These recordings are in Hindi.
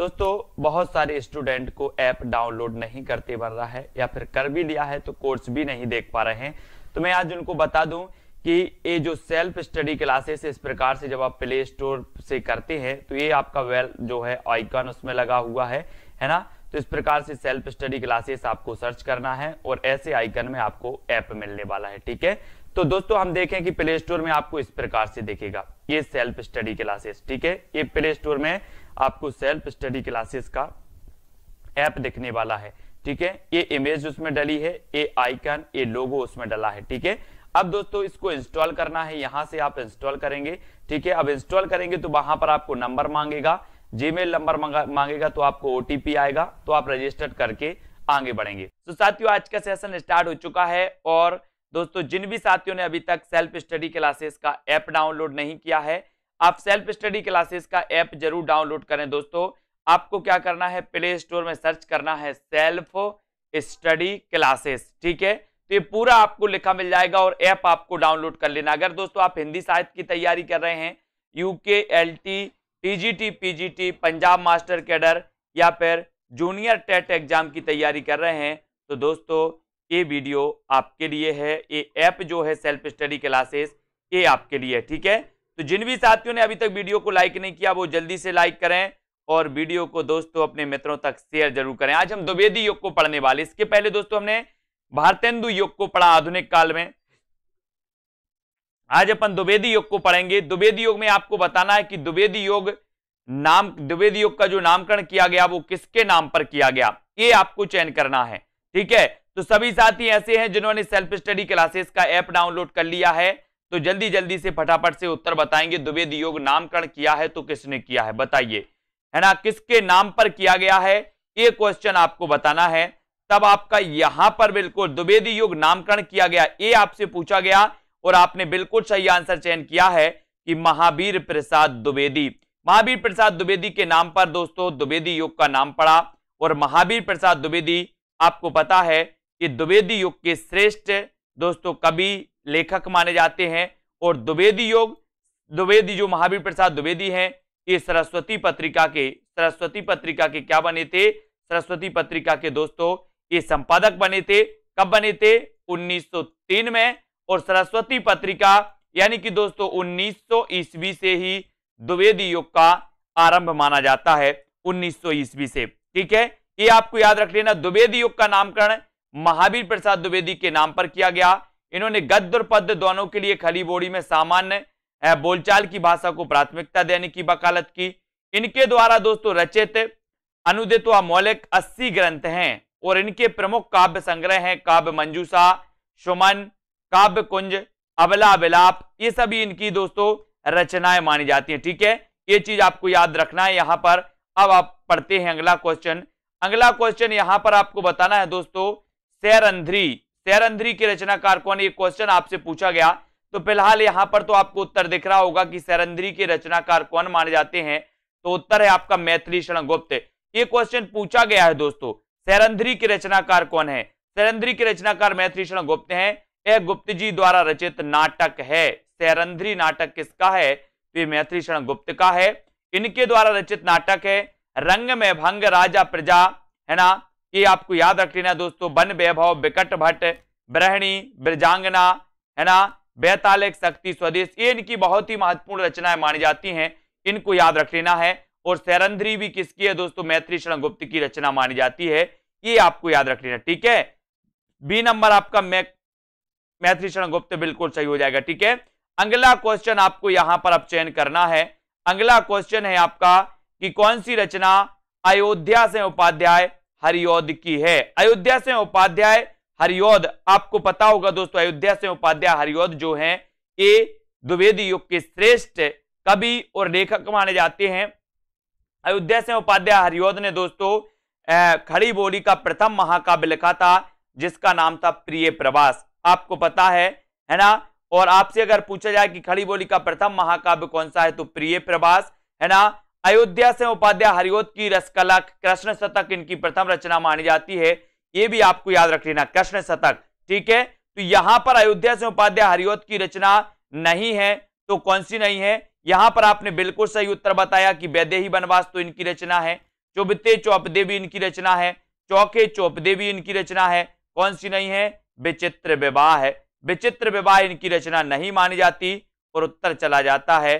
दोस्तों बहुत सारे स्टूडेंट को ऐप डाउनलोड नहीं करते बन रहा है या फिर कर भी लिया है तो कोर्स भी नहीं देख पा रहे हैं तो मैं आज उनको बता दूं कि ये जो सेल्फ स्टडी क्लासेस इस प्रकार से जब आप प्ले स्टोर से करते हैं तो ये आपका वेल जो है आइकन उसमें लगा हुआ है है ना तो इस प्रकार से सेल्फ स्टडी क्लासेस आपको सर्च करना है और ऐसे आइकन में आपको ऐप मिलने वाला है ठीक है तो दोस्तों हम देखें कि प्ले स्टोर में आपको इस प्रकार से देखेगा ये सेल्फ स्टडी क्लासेस ठीक है ये प्ले स्टोर में आपको सेल्फ स्टडी क्लासेस का ऐप देखने वाला है ठीक है ये इमेज उसमें डली है ये आइकन ये लोगो उसमें डला है ठीक है अब दोस्तों इसको इंस्टॉल करना है यहां से आप इंस्टॉल करेंगे ठीक है अब इंस्टॉल करेंगे तो वहां पर आपको नंबर मांगेगा जीमेल नंबर मांगेगा तो आपको ओटीपी आएगा तो आप रजिस्टर्ड करके आगे बढ़ेंगे तो साथियों आज का सेशन स्टार्ट हो चुका है और दोस्तों जिन भी साथियों ने अभी तक सेल्फ स्टडी क्लासेस का ऐप डाउनलोड नहीं किया है आप सेल्फ स्टडी क्लासेस का ऐप जरूर डाउनलोड करें दोस्तों आपको क्या करना है प्ले स्टोर में सर्च करना है सेल्फ स्टडी क्लासेस ठीक है तो ये पूरा आपको लिखा मिल जाएगा और ऐप आपको डाउनलोड कर लेना अगर दोस्तों आप हिंदी साहित्य की तैयारी कर रहे हैं UK L T Punjab master cadre या फिर जूनियर टेट एग्जाम की तैयारी कर रहे हैं तो दोस्तों ये वीडियो आपके लिए है ये ऐप जो है सेल्फ स्टडी क्लासेस ये आपके लिए ठीक है तो जिन भी साथियों ने अभी तक वीडियो को लाइक नहीं किया वो जल्दी से लाइक करें और वीडियो को दोस्तों अपने मित्रों तक शेयर जरूर करें आज हम द्विवेदी योग को पढ़ने वाले इसके पहले दोस्तों हमने भारतेंदु योग को पढ़ा आधुनिक काल में आज अपन द्विवेदी योग को पढ़ेंगे द्विवेदी योग में आपको बताना है कि द्विवेदी योग नाम द्विवेदी योग का जो नामकरण किया गया वो किसके नाम पर किया गया ये आपको चयन करना है ठीक है तो सभी साथी ऐसे हैं जिन्होंने सेल्फ स्टडी क्लासेस का ऐप डाउनलोड कर लिया है तो जल्दी जल्दी से फटाफट से उत्तर बताएंगे द्विवेद योग नामकरण किया है तो किसने किया है बताइए है ना किसके नाम पर किया गया है ये क्वेश्चन आपको बताना है तब आपका यहां पर बिल्कुल द्विवेदी योग नामकरण किया गया ये आपसे पूछा गया और आपने बिल्कुल सही आंसर चयन किया है कि महावीर प्रसाद द्विवेदी महावीर प्रसाद द्विवेदी के नाम पर दोस्तों द्विवेदी युग का नाम पड़ा और महावीर प्रसाद द्विवेदी आपको पता है कि द्विवेदी युग के श्रेष्ठ दोस्तों कवि लेखक माने जाते हैं और द्विवेदी योग द्विवेदी जो महावीर प्रसाद द्विवेदी हैं ये सरस्वती पत्रिका के सरस्वती पत्रिका के क्या बने थे सरस्वती पत्रिका के दोस्तों ये संपादक बने थे कब बने थे 1903 में और सरस्वती पत्रिका यानी कि दोस्तों 1900 ईस्वी से ही द्विवेदी योग का आरंभ माना जाता है 1900 ईस्वी से ठीक है ये आपको याद रख लेना द्विवेदी योग का नामकरण महावीर प्रसाद द्विवेदी के नाम पर किया गया इन्होंने गद्य और पद्य दोनों के लिए खली बोड़ी में सामान्य बोलचाल की भाषा को प्राथमिकता देने की वकालत की इनके द्वारा दोस्तों रचित अनुदित व मौलिक अस्सी ग्रंथ हैं और इनके प्रमुख काव्य संग्रह हैं काव्य मंजूषा सुमन काव्य कुंज अबला विलाप ये सभी इनकी दोस्तों रचनाएं मानी जाती हैं ठीक है ये चीज आपको याद रखना है यहाँ पर अब आप पढ़ते हैं अगला क्वेश्चन अगला क्वेश्चन यहाँ पर आपको बताना है दोस्तों सैरंध्री सैरंद्री के रचनाकार कौन ये क्वेश्चन आपसे पूछा गया तो फिलहाल यहाँ पर तो आपको उत्तर दिख रहा होगा कि सैरंद्री के रचनाकार कौन माने जाते हैं तो उत्तर है आपका मैथिली शरण गुप्त ये क्वेश्चन पूछा गया है दोस्तों सैरंद्री के रचनाकार कौन है सैरंद्री के रचनाकार मैथिली शरण गुप्त है यह गुप्त जी द्वारा रचित नाटक है सैरंद्री नाटक किसका है तो ये मैथिली शरण गुप्त का है इनके द्वारा रचित नाटक है रंग में भंग राजा प्रजा है ना ये आपको याद रख लेना दोस्तों वन वैभव विकट भट्ट ब्रहणी ब्रजांगना है ना बैतालिक शक्ति स्वदेश ये इनकी बहुत ही महत्वपूर्ण रचनाएं मानी जाती हैं इनको याद रख लेना है और सैरंद्री भी किसकी है दोस्तों मैत्री शरण गुप्त की रचना मानी जाती है ये आपको याद रख लेना ठीक है बी नंबर आपका मै मैत्री शरण गुप्त बिल्कुल सही हो जाएगा ठीक है अगला क्वेश्चन आपको यहां पर अब चयन करना है अगला क्वेश्चन है आपका कि कौन सी रचना अयोध्या से उपाध्याय हरियोध की है अयोध्या से उपाध्याय हरियोद आपको पता होगा दोस्तों अयोध्या से उपाध्याय हरियोद जो है ये द्विवेदी युग के श्रेष्ठ कवि और लेखक माने जाते हैं अयोध्या से उपाध्याय हरियोद ने दोस्तों खड़ी बोली का प्रथम महाकाव्य लिखा था जिसका नाम था प्रिय प्रवास आपको पता है है ना और आपसे अगर पूछा जाए कि खड़ी बोली का प्रथम महाकाव्य कौन सा है तो प्रिय प्रवास है ना अयोध्या से उपाध्याय हरिओत की रसकला कृष्ण शतक इनकी प्रथम रचना मानी जाती है ये भी आपको याद रख लेना कृष्ण शतक ठीक है तो यहां पर अयोध्या से उपाध्याय हरिओत की रचना नहीं है तो कौन सी नहीं है यहां पर आपने बिल्कुल सही उत्तर बताया कि वैदेही वनवास तो इनकी रचना है चौबते चौपदे भी इनकी रचना है चौके चौपदे भी इनकी रचना है कौन सी नहीं है विचित्र विवाह है विचित्र विवाह इनकी रचना नहीं मानी जाती और उत्तर चला जाता है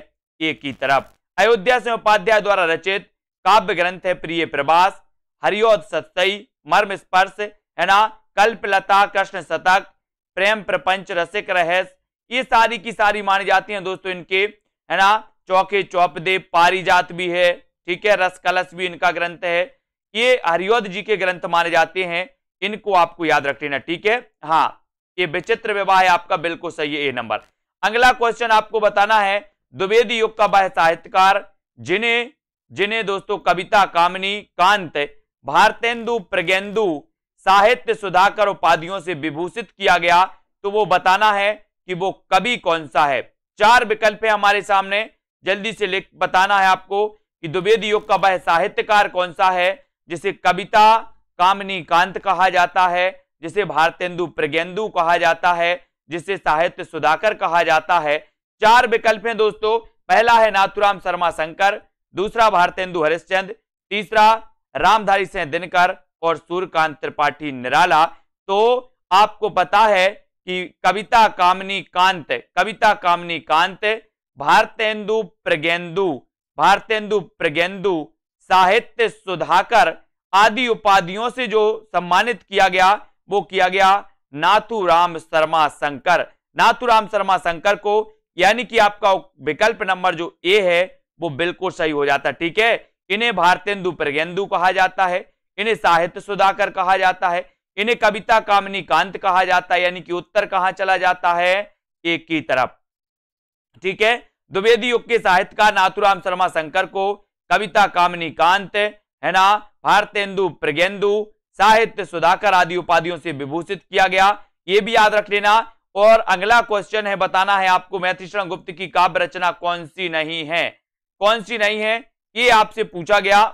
एक ही तरफ अयोध्या से उपाध्याय द्वारा रचित काव्य ग्रंथ है प्रिय प्रभास हरिओद सत्सई मर्म स्पर्श है ना कल्पलता कृष्ण शतक प्रेम प्रपंच रसिक रहस्य ये सारी की सारी मानी जाती हैं दोस्तों इनके है ना चौके चौपदे पारिजात भी है ठीक है रस कलश भी इनका ग्रंथ है ये हरिओद जी के ग्रंथ माने जाते हैं इनको आपको याद रख लेना ठीक है हाँ ये विचित्र विवाह है आपका बिल्कुल सही है ए नंबर अगला क्वेश्चन आपको बताना है द्विवेदी युग का वह साहित्यकार जिन्हें जिन्हें दोस्तों कविता कामनी कांत भारतेंदु प्रगेंदु साहित्य सुधाकर उपाधियों से विभूषित किया गया तो वो बताना है कि वो कवि कौन सा है चार विकल्प है हमारे सामने जल्दी से लिख बताना है आपको कि द्विवेदी युग का वह साहित्यकार कौन सा है जिसे कविता कामनी कांत कहा जाता है जिसे भारतेंदु प्रगेंदु कहा जाता है जिसे साहित्य सुधाकर कहा जाता है चार विकल्प हैं दोस्तों पहला है नाथुराम शर्मा शंकर दूसरा भारतेंदु हरिश्चंद तीसरा रामधारी सिंह दिनकर और सूर्यकांत त्रिपाठी निराला तो आपको पता है कि कविता कामनी कांत कविता कामनी कांत भारतेंदु प्रगेंदु भारतेंदु प्रगेंदु साहित्य सुधाकर आदि उपाधियों से जो सम्मानित किया गया वो किया गया नाथुराम शर्मा शंकर नाथुराम शर्मा शंकर को यानी कि आपका विकल्प नंबर जो ए है वो बिल्कुल सही हो जाता है ठीक है इन्हें भारतेंदु प्रगेंदु कहा जाता है इन्हें साहित्य सुधाकर कहा जाता है इन्हें कविता कामनी कांत कहा जाता है यानी कि उत्तर कहा चला जाता है एक की तरफ ठीक है द्विवेदी युग के साहित्यकार नाथुराम शर्मा शंकर को कविता कामनी कांत है ना भारतेंदु प्रगेंदु साहित्य सुधाकर आदि उपाधियों से विभूषित किया गया ये भी याद रख लेना और अगला क्वेश्चन है बताना है आपको मैथिश्रम गुप्त की काव्य रचना कौन सी नहीं है कौन सी नहीं है ये आपसे पूछा गया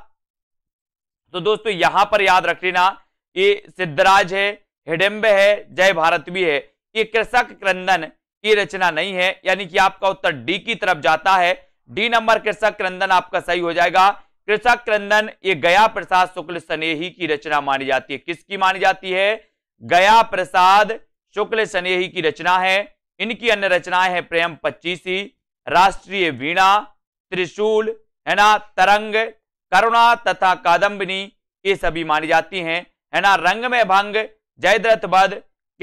तो दोस्तों यहां पर याद रख लेना ये सिद्धराज है हिडम्ब है जय भारत भी है ये कृषक क्रंदन की रचना नहीं है यानी कि आपका उत्तर डी की तरफ जाता है डी नंबर कृषक क्रंदन आपका सही हो जाएगा कृषक क्रंदन ये गया प्रसाद शुक्ल स्नेही की रचना मानी जाती है किसकी मानी जाती है गया प्रसाद शुक्ल स्नेही की रचना है इनकी अन्य रचनाएं हैं प्रेम पच्चीसी राष्ट्रीय वीणा त्रिशूल है ना तरंग करुणा तथा कादम्बिनी ये सभी मानी जाती हैं है ना रंग में भंग जयद्रथ बद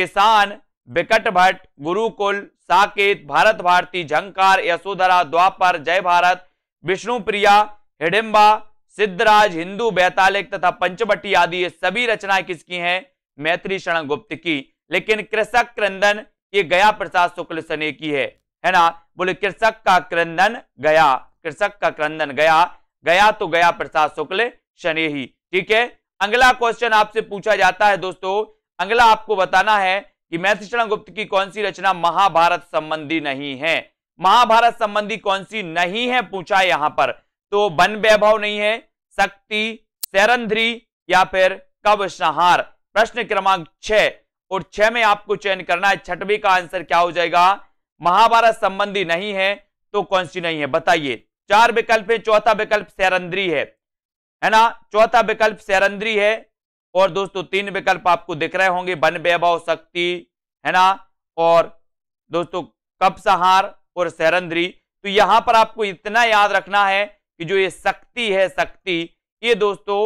किसान विकट भट्ट गुरुकुल साकेत भारत भारती झंकार यशोधरा द्वापर जय भारत विष्णुप्रिया हिडिम्बा सिद्धराज हिंदू बैतालिक तथा पंचवटी आदि ये सभी रचनाएं किसकी हैं मैत्री शरण गुप्त की लेकिन कृषक क्रंदन ये गया प्रसाद शुक्ल सने की है है ना बोले कृषक का क्रंदन गया कृषक का क्रंदन गया गया तो गया प्रसाद शुक्ल शनि ही ठीक है अगला क्वेश्चन आपसे पूछा जाता है दोस्तों अगला आपको बताना है कि मैथिशरण गुप्त की कौन सी रचना महाभारत संबंधी नहीं है महाभारत संबंधी कौन सी नहीं है पूछा यहां पर तो वन वैभव नहीं है शक्ति शैरंध्री या फिर कब संहार प्रश्न क्रमांक छह और छह में आपको चयन करना है छठवी का आंसर क्या हो जाएगा महाभारत संबंधी नहीं है तो कौन सी नहीं है बताइए चार विकल्प है चौथा विकल्प सैरंद्री है है ना चौथा विकल्प सैरंद्री है और दोस्तों तीन विकल्प आपको दिख रहे होंगे वन वैभव शक्ति है ना और दोस्तों कपसहार और सैरंद्री तो यहां पर आपको इतना याद रखना है कि जो ये शक्ति है शक्ति ये दोस्तों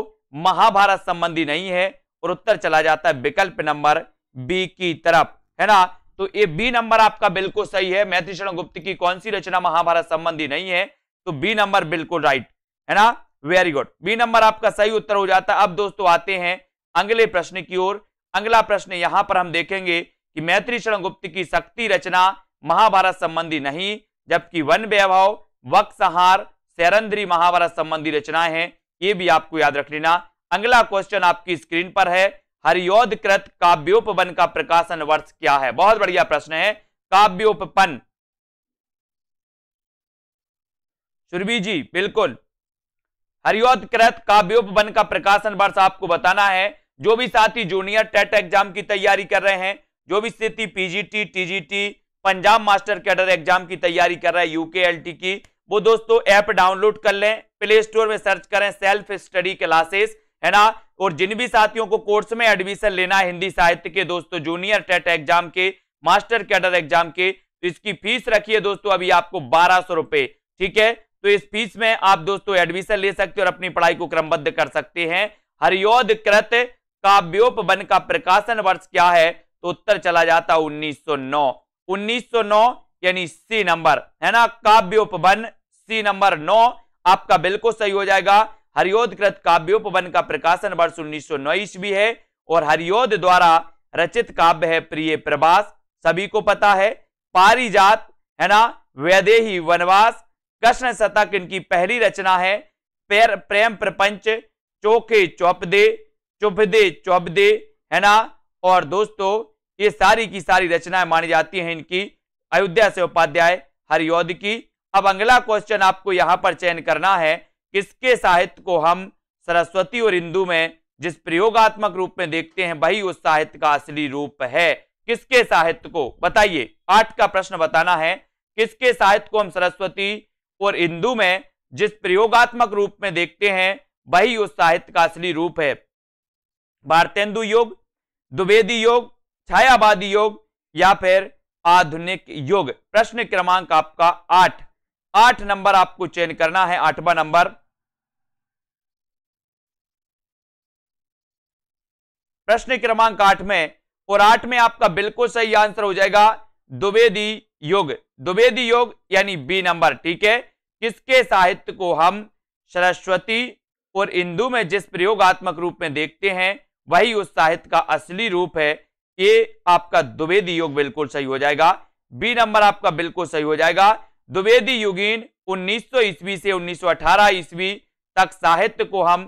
महाभारत संबंधी नहीं है और उत्तर चला जाता है विकल्प नंबर बी की तरफ है ना तो ये बी नंबर आपका बिल्कुल सही है मैथिशरण गुप्त की कौन सी रचना महाभारत संबंधी नहीं है तो बी नंबर बिल्कुल राइट है ना वेरी गुड बी नंबर आपका सही उत्तर हो जाता है अब दोस्तों आते हैं अगले प्रश्न की ओर अगला प्रश्न यहां पर हम देखेंगे कि मैत्री शरण गुप्त की शक्ति रचना महाभारत संबंधी नहीं जबकि वन वैभव वक्सहार सैरंद्री महाभारत संबंधी रचनाएं हैं ये भी आपको याद रख लेना अगला क्वेश्चन आपकी स्क्रीन पर है हरियोदकृत काव्योपवन का प्रकाशन वर्ष क्या है बहुत बढ़िया प्रश्न है काव्योपन सुरभी जी बिल्कुल हरियोदकृत काव्योपवन का प्रकाशन वर्ष आपको बताना है जो भी साथी जूनियर टेट एग्जाम की तैयारी कर रहे हैं जो भी स्थिति PGT TGT Punjab master cadre exam की तैयारी कर रहा है यूकेएलटी की वो दोस्तों ऐप डाउनलोड कर लें प्ले स्टोर में सर्च करें सेल्फ स्टडी क्लासेस है ना और जिन भी साथियों को कोर्स में एडमिशन लेना है हिंदी साहित्य के दोस्तों जूनियर टेट एग्जाम के मास्टर कैडर एग्जाम के तो इसकी फीस रखी है दोस्तों अभी आपको बारह सौ रुपए ठीक है तो इस फीस में आप दोस्तों एडमिशन ले सकते और अपनी पढ़ाई को क्रमबद्ध कर सकते हैं हरियोध कृत काव्योपवन का प्रकाशन वर्ष क्या है तो उत्तर चला जाता उन्नीस सौ नौ उन्नीस सौ नौ यानी सी नंबर है ना काव्योपवन सी नंबर नौ आपका बिल्कुल सही हो जाएगा हरियोधकृत काव्योपवन का प्रकाशन वर्ष उन्नीस सौ ईस्वी है और हरियोध द्वारा रचित काव्य है प्रिय प्रवास सभी को पता है पारिजात है ना वैदेही वनवास कृष्ण शतक इनकी पहली रचना है पैर प्रेम प्रपंच चोखे चौपदे चुभदे चौपदे है ना और दोस्तों ये सारी की सारी रचनाएं मानी जाती हैं इनकी अयोध्या से उपाध्याय हरियोध की अब अगला क्वेश्चन आपको यहां पर चयन करना है किसके साहित्य को हम सरस्वती और इंदु में जिस प्रयोगात्मक रूप में देखते हैं वही उस साहित्य का असली रूप है किसके साहित्य को बताइए आठ का प्रश्न बताना है किसके साहित्य को हम सरस्वती और इंदु में जिस प्रयोगात्मक रूप में देखते हैं वही उस साहित्य का असली रूप है भारतेंदु योग द्विवेदी योग छायावादी योग या फिर आधुनिक योग प्रश्न क्रमांक आपका आठ आठ नंबर आपको चयन करना है आठवा नंबर प्रश्न क्रमांक आठ में और आठ में आपका बिल्कुल सही आंसर हो जाएगा द्विवेदी योग द्विवेदी योग यानी बी नंबर ठीक है किसके साहित्य को हम सरस्वती और इंदु में जिस प्रयोगात्मक रूप में देखते हैं वही उस साहित्य का असली रूप है ये आपका द्विवेदी योग बिल्कुल सही हो जाएगा बी नंबर आपका बिल्कुल सही हो जाएगा द्विवेदी युगीन 1900 ईस्वी से 1918 ईस्वी तक साहित्य को हम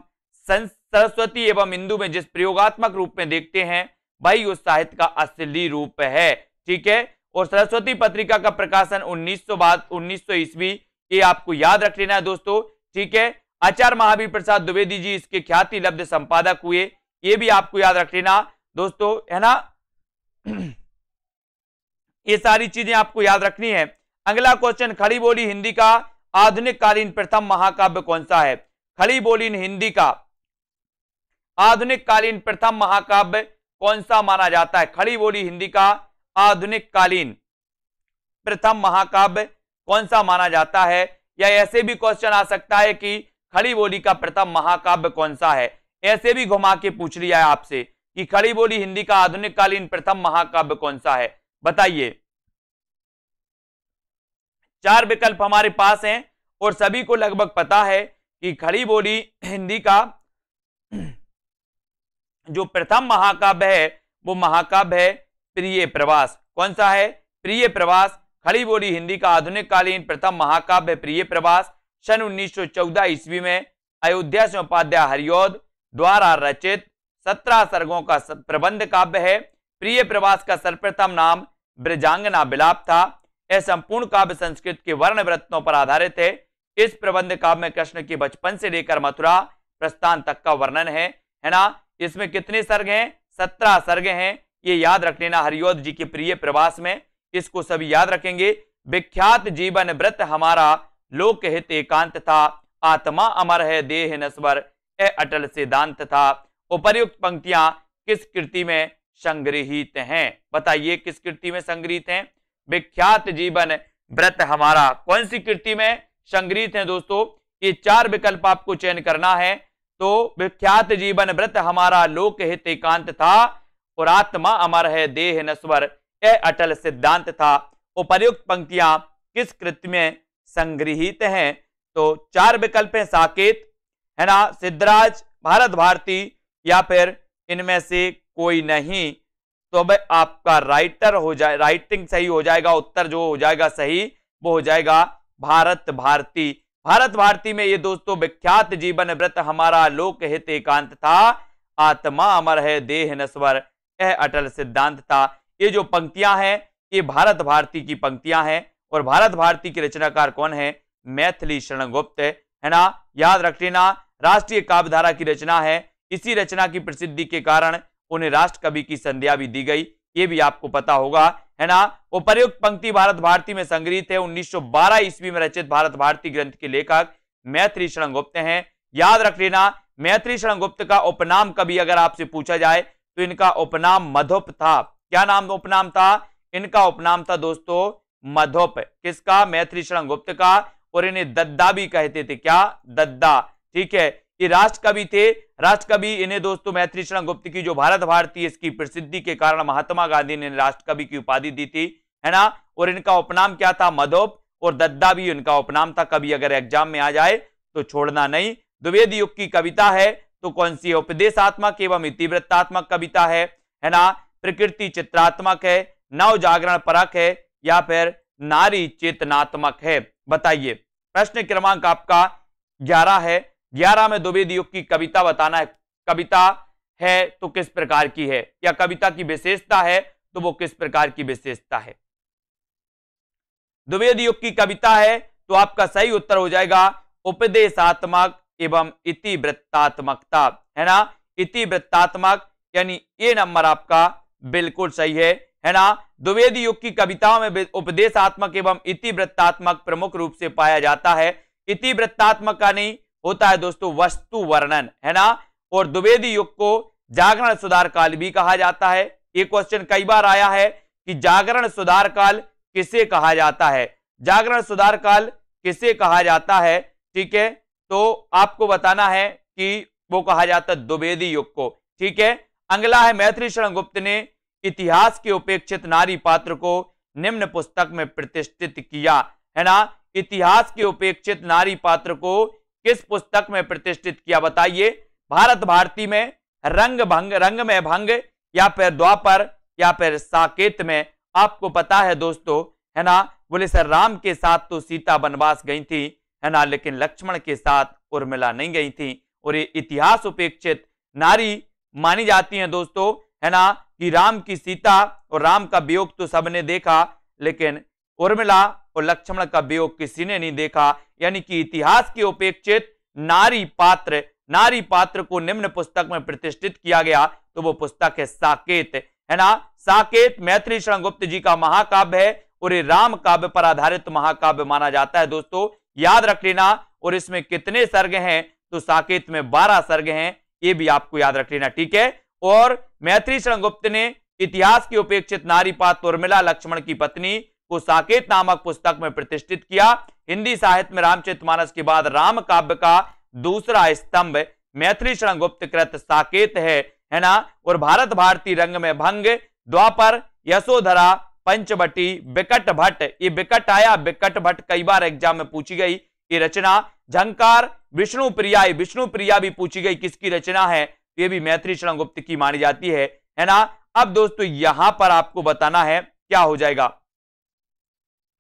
सरस्वती एवं हिंदू में जिस प्रयोगात्मक रूप में देखते हैं भाई उस साहित्य का असली रूप है ठीक है और सरस्वती पत्रिका का प्रकाशन उन्नीस सौ उन्नीस सौ ईस्वी ये आपको याद रख लेना है दोस्तों ठीक है आचार्य महावीर प्रसाद द्विवेदी जी इसके ख्याति लब्ध संपादक हुए ये भी आपको याद रख लेना दोस्तों है ना ये सारी चीजें आपको याद रखनी है अगला क्वेश्चन खड़ी बोली हिंदी का आधुनिक कालीन प्रथम महाकाव्य कौन सा है खड़ी बोली हिंदी का आधुनिक कालीन प्रथम महाकाव्य कौन सा माना जाता है खड़ी बोली हिंदी का आधुनिक कालीन प्रथम महाकाव्य कौन सा माना जाता है या ऐसे भी क्वेश्चन आ सकता है कि खड़ी बोली का प्रथम महाकाव्य कौन सा है ऐसे भी घुमा के पूछ लिया है आपसे कि खड़ी बोली हिंदी का आधुनिक कालीन प्रथम महाकाव्य कौन सा है बताइए चार विकल्प हमारे पास हैं और सभी को लगभग पता है कि खड़ी बोली हिंदी का जो प्रथम महाकाव्य है वो महाकाव्य है प्रिय प्रवास कौन सा है प्रिय प्रवास खड़ी बोली हिंदी का आधुनिक कालीन प्रथम महाकाव्य प्रिय प्रवास सन 1914 ईस्वी में अयोध्या से उपाध्याय हरियोद द्वारा रचित सत्रह सर्गों का प्रबंध काव्य है प्रिय प्रवास का सर्वप्रथम नाम ब्रजांगना बिलाप था यह संपूर्ण काव्य संस्कृत के वर्ण रत्नों पर आधारित है इस प्रबंध काव्य में कृष्ण की बचपन से लेकर मथुरा प्रस्थान तक का वर्णन है है ना इसमें कितने सर्ग हैं सत्रह सर्ग हैं ये याद रख लेना हरिओद जी के प्रिय प्रवास में इसको सभी याद रखेंगे विख्यात जीवन व्रत हमारा लोक हित एकांत था आत्मा अमर है देह नस्वर ए अटल से था उपर्युक्त पंक्तियां किस कृति में संग्रहित हैं बताइए किस कृति में संग्रहित हैं विख्यात जीवन व्रत हमारा कौन सी कृति में संग्रहित है दोस्तों ये चार विकल्प आपको चयन करना है तो विख्यात जीवन व्रत हमारा लोक हित एकांत था और आत्मा अमर है देह नस्वर यह अटल सिद्धांत था उपर्युक्त पंक्तियां किस कृत्य में संग्रहित हैं तो चार विकल्प है साकेत है ना सिद्धराज भारत भारती या फिर इनमें से कोई नहीं तो अब आपका राइटर हो जाए राइटिंग सही हो जाएगा उत्तर जो हो जाएगा सही वो हो जाएगा भारत भारती भारत भारती में ये दोस्तों विख्यात जीवन व्रत हमारा लोक हित एकांत था आत्मा अमर है देह नस्वर यह अटल सिद्धांत था ये जो पंक्तियां हैं ये भारत भारती की पंक्तियां हैं और भारत भारती के रचनाकार कौन है मैथिली शरण गुप्त है ना याद रख लेना राष्ट्रीय काव्यधारा की रचना है इसी रचना की प्रसिद्धि के कारण उन्हें राष्ट्र कवि की संध्या भी दी गई ये भी आपको पता होगा है ना प्रयुक्त पंक्ति भारत भारती में संग्रहित है 1912 ईस्वी में रचित भारत भारती ग्रंथ के लेखक मैत्री शरण गुप्त हैं याद रख लेना मैत्री शरण गुप्त का उपनाम कभी अगर आपसे पूछा जाए तो इनका उपनाम मधुप था क्या नाम उपनाम था इनका उपनाम था दोस्तों मधुप किसका मैत्री शरण गुप्त का और इन्हें दद्दा भी कहते थे क्या दद्दा ठीक है ये राष्ट्र कवि थे राष्ट्रकवि इन्हें दोस्तों मैत्री शरण गुप्त की जो भारत भारती इसकी प्रसिद्धि के कारण महात्मा गांधी ने राष्ट्रकवि की उपाधि दी थी है ना और इनका उपनाम क्या था मधोप और दद्दा भी इनका उपनाम था कभी अगर एग्जाम में आ जाए तो छोड़ना नहीं द्विवेद युग की कविता है तो कौन सी उपदेशात्मक एवं इतिवृत्तात्मक कविता है है ना प्रकृति चित्रात्मक है नव जागरण परक है या फिर नारी चेतनात्मक है बताइए प्रश्न क्रमांक आपका ग्यारह है ग्यारह में द्विवेद युग की कविता बताना है कविता है तो किस प्रकार की है या कविता की विशेषता है तो वो किस प्रकार की विशेषता है द्विवेद युग की कविता है तो आपका सही उत्तर हो जाएगा उपदेशात्मक एवं इति वृत्तात्मकता है ना इति वृत्तात्मक यानी ये नंबर आपका बिल्कुल सही है है ना द्विवेद युग की कविताओं में उपदेशात्मक एवं इति वृत्तात्मक प्रमुख रूप से पाया जाता है इति वृत्तात्मक का नहीं होता है दोस्तों वस्तु वर्णन है ना और द्विवेदी युग को जागरण सुधार काल भी कहा जाता है ये क्वेश्चन कई बार आया है कि जागरण सुधार काल किसे कहा जाता है जागरण सुधार काल किसे कहा जाता है ठीक है तो आपको बताना है कि वो कहा जाता है द्विवेदी युग को ठीक है अगला है मैथिली शरण गुप्त ने इतिहास के उपेक्षित नारी पात्र को निम्न पुस्तक में प्रतिष्ठित किया है ना इतिहास के उपेक्षित नारी पात्र को किस पुस्तक में प्रतिष्ठित किया बताइए भारत भारती में रंग भंग रंग में भंग या फिर द्वापर या फिर साकेत में आपको पता है दोस्तों है ना बोले सर राम के साथ तो सीता वनवास गई थी है ना लेकिन लक्ष्मण के साथ उर्मिला नहीं गई थी और ये इतिहास उपेक्षित नारी मानी जाती है दोस्तों है ना कि राम की सीता और राम का वियोग तो सबने देखा लेकिन उर्मिला और लक्ष्मण का वियोग किसी ने नहीं देखा यानी कि इतिहास के उपेक्षित नारी पात्र नारी पात्र को निम्न पुस्तक में प्रतिष्ठित किया गया तो वो पुस्तक है साकेत है ना साकेत मैत्री शरण गुप्त जी का महाकाव्य है और ये राम काव्य पर आधारित महाकाव्य माना जाता है दोस्तों याद रख लेना और इसमें कितने सर्ग हैं तो साकेत में बारह सर्ग हैं ये भी आपको याद रख लेना ठीक है और मैत्री शरण गुप्त ने इतिहास की उपेक्षित नारी पात्र उर्मिला लक्ष्मण की पत्नी को साकेत नामक पुस्तक में प्रतिष्ठित किया हिंदी साहित्य में रामचरितमानस के बाद राम काव्य का दूसरा स्तंभ मैथिली शरण गुप्त कृत साकेत है है ना और भारत भारती रंग में भंग द्वापर यशोधरा पंचवटी बिकट भट्ट ये बिकट आया बिकट भट्ट कई बार एग्जाम में पूछी गई ये रचना झंकार विष्णु प्रिया विष्णु प्रिया भी पूछी गई किसकी रचना है तो ये भी मैत्री शरण गुप्त की मानी जाती है है ना अब दोस्तों यहां पर आपको बताना है क्या हो जाएगा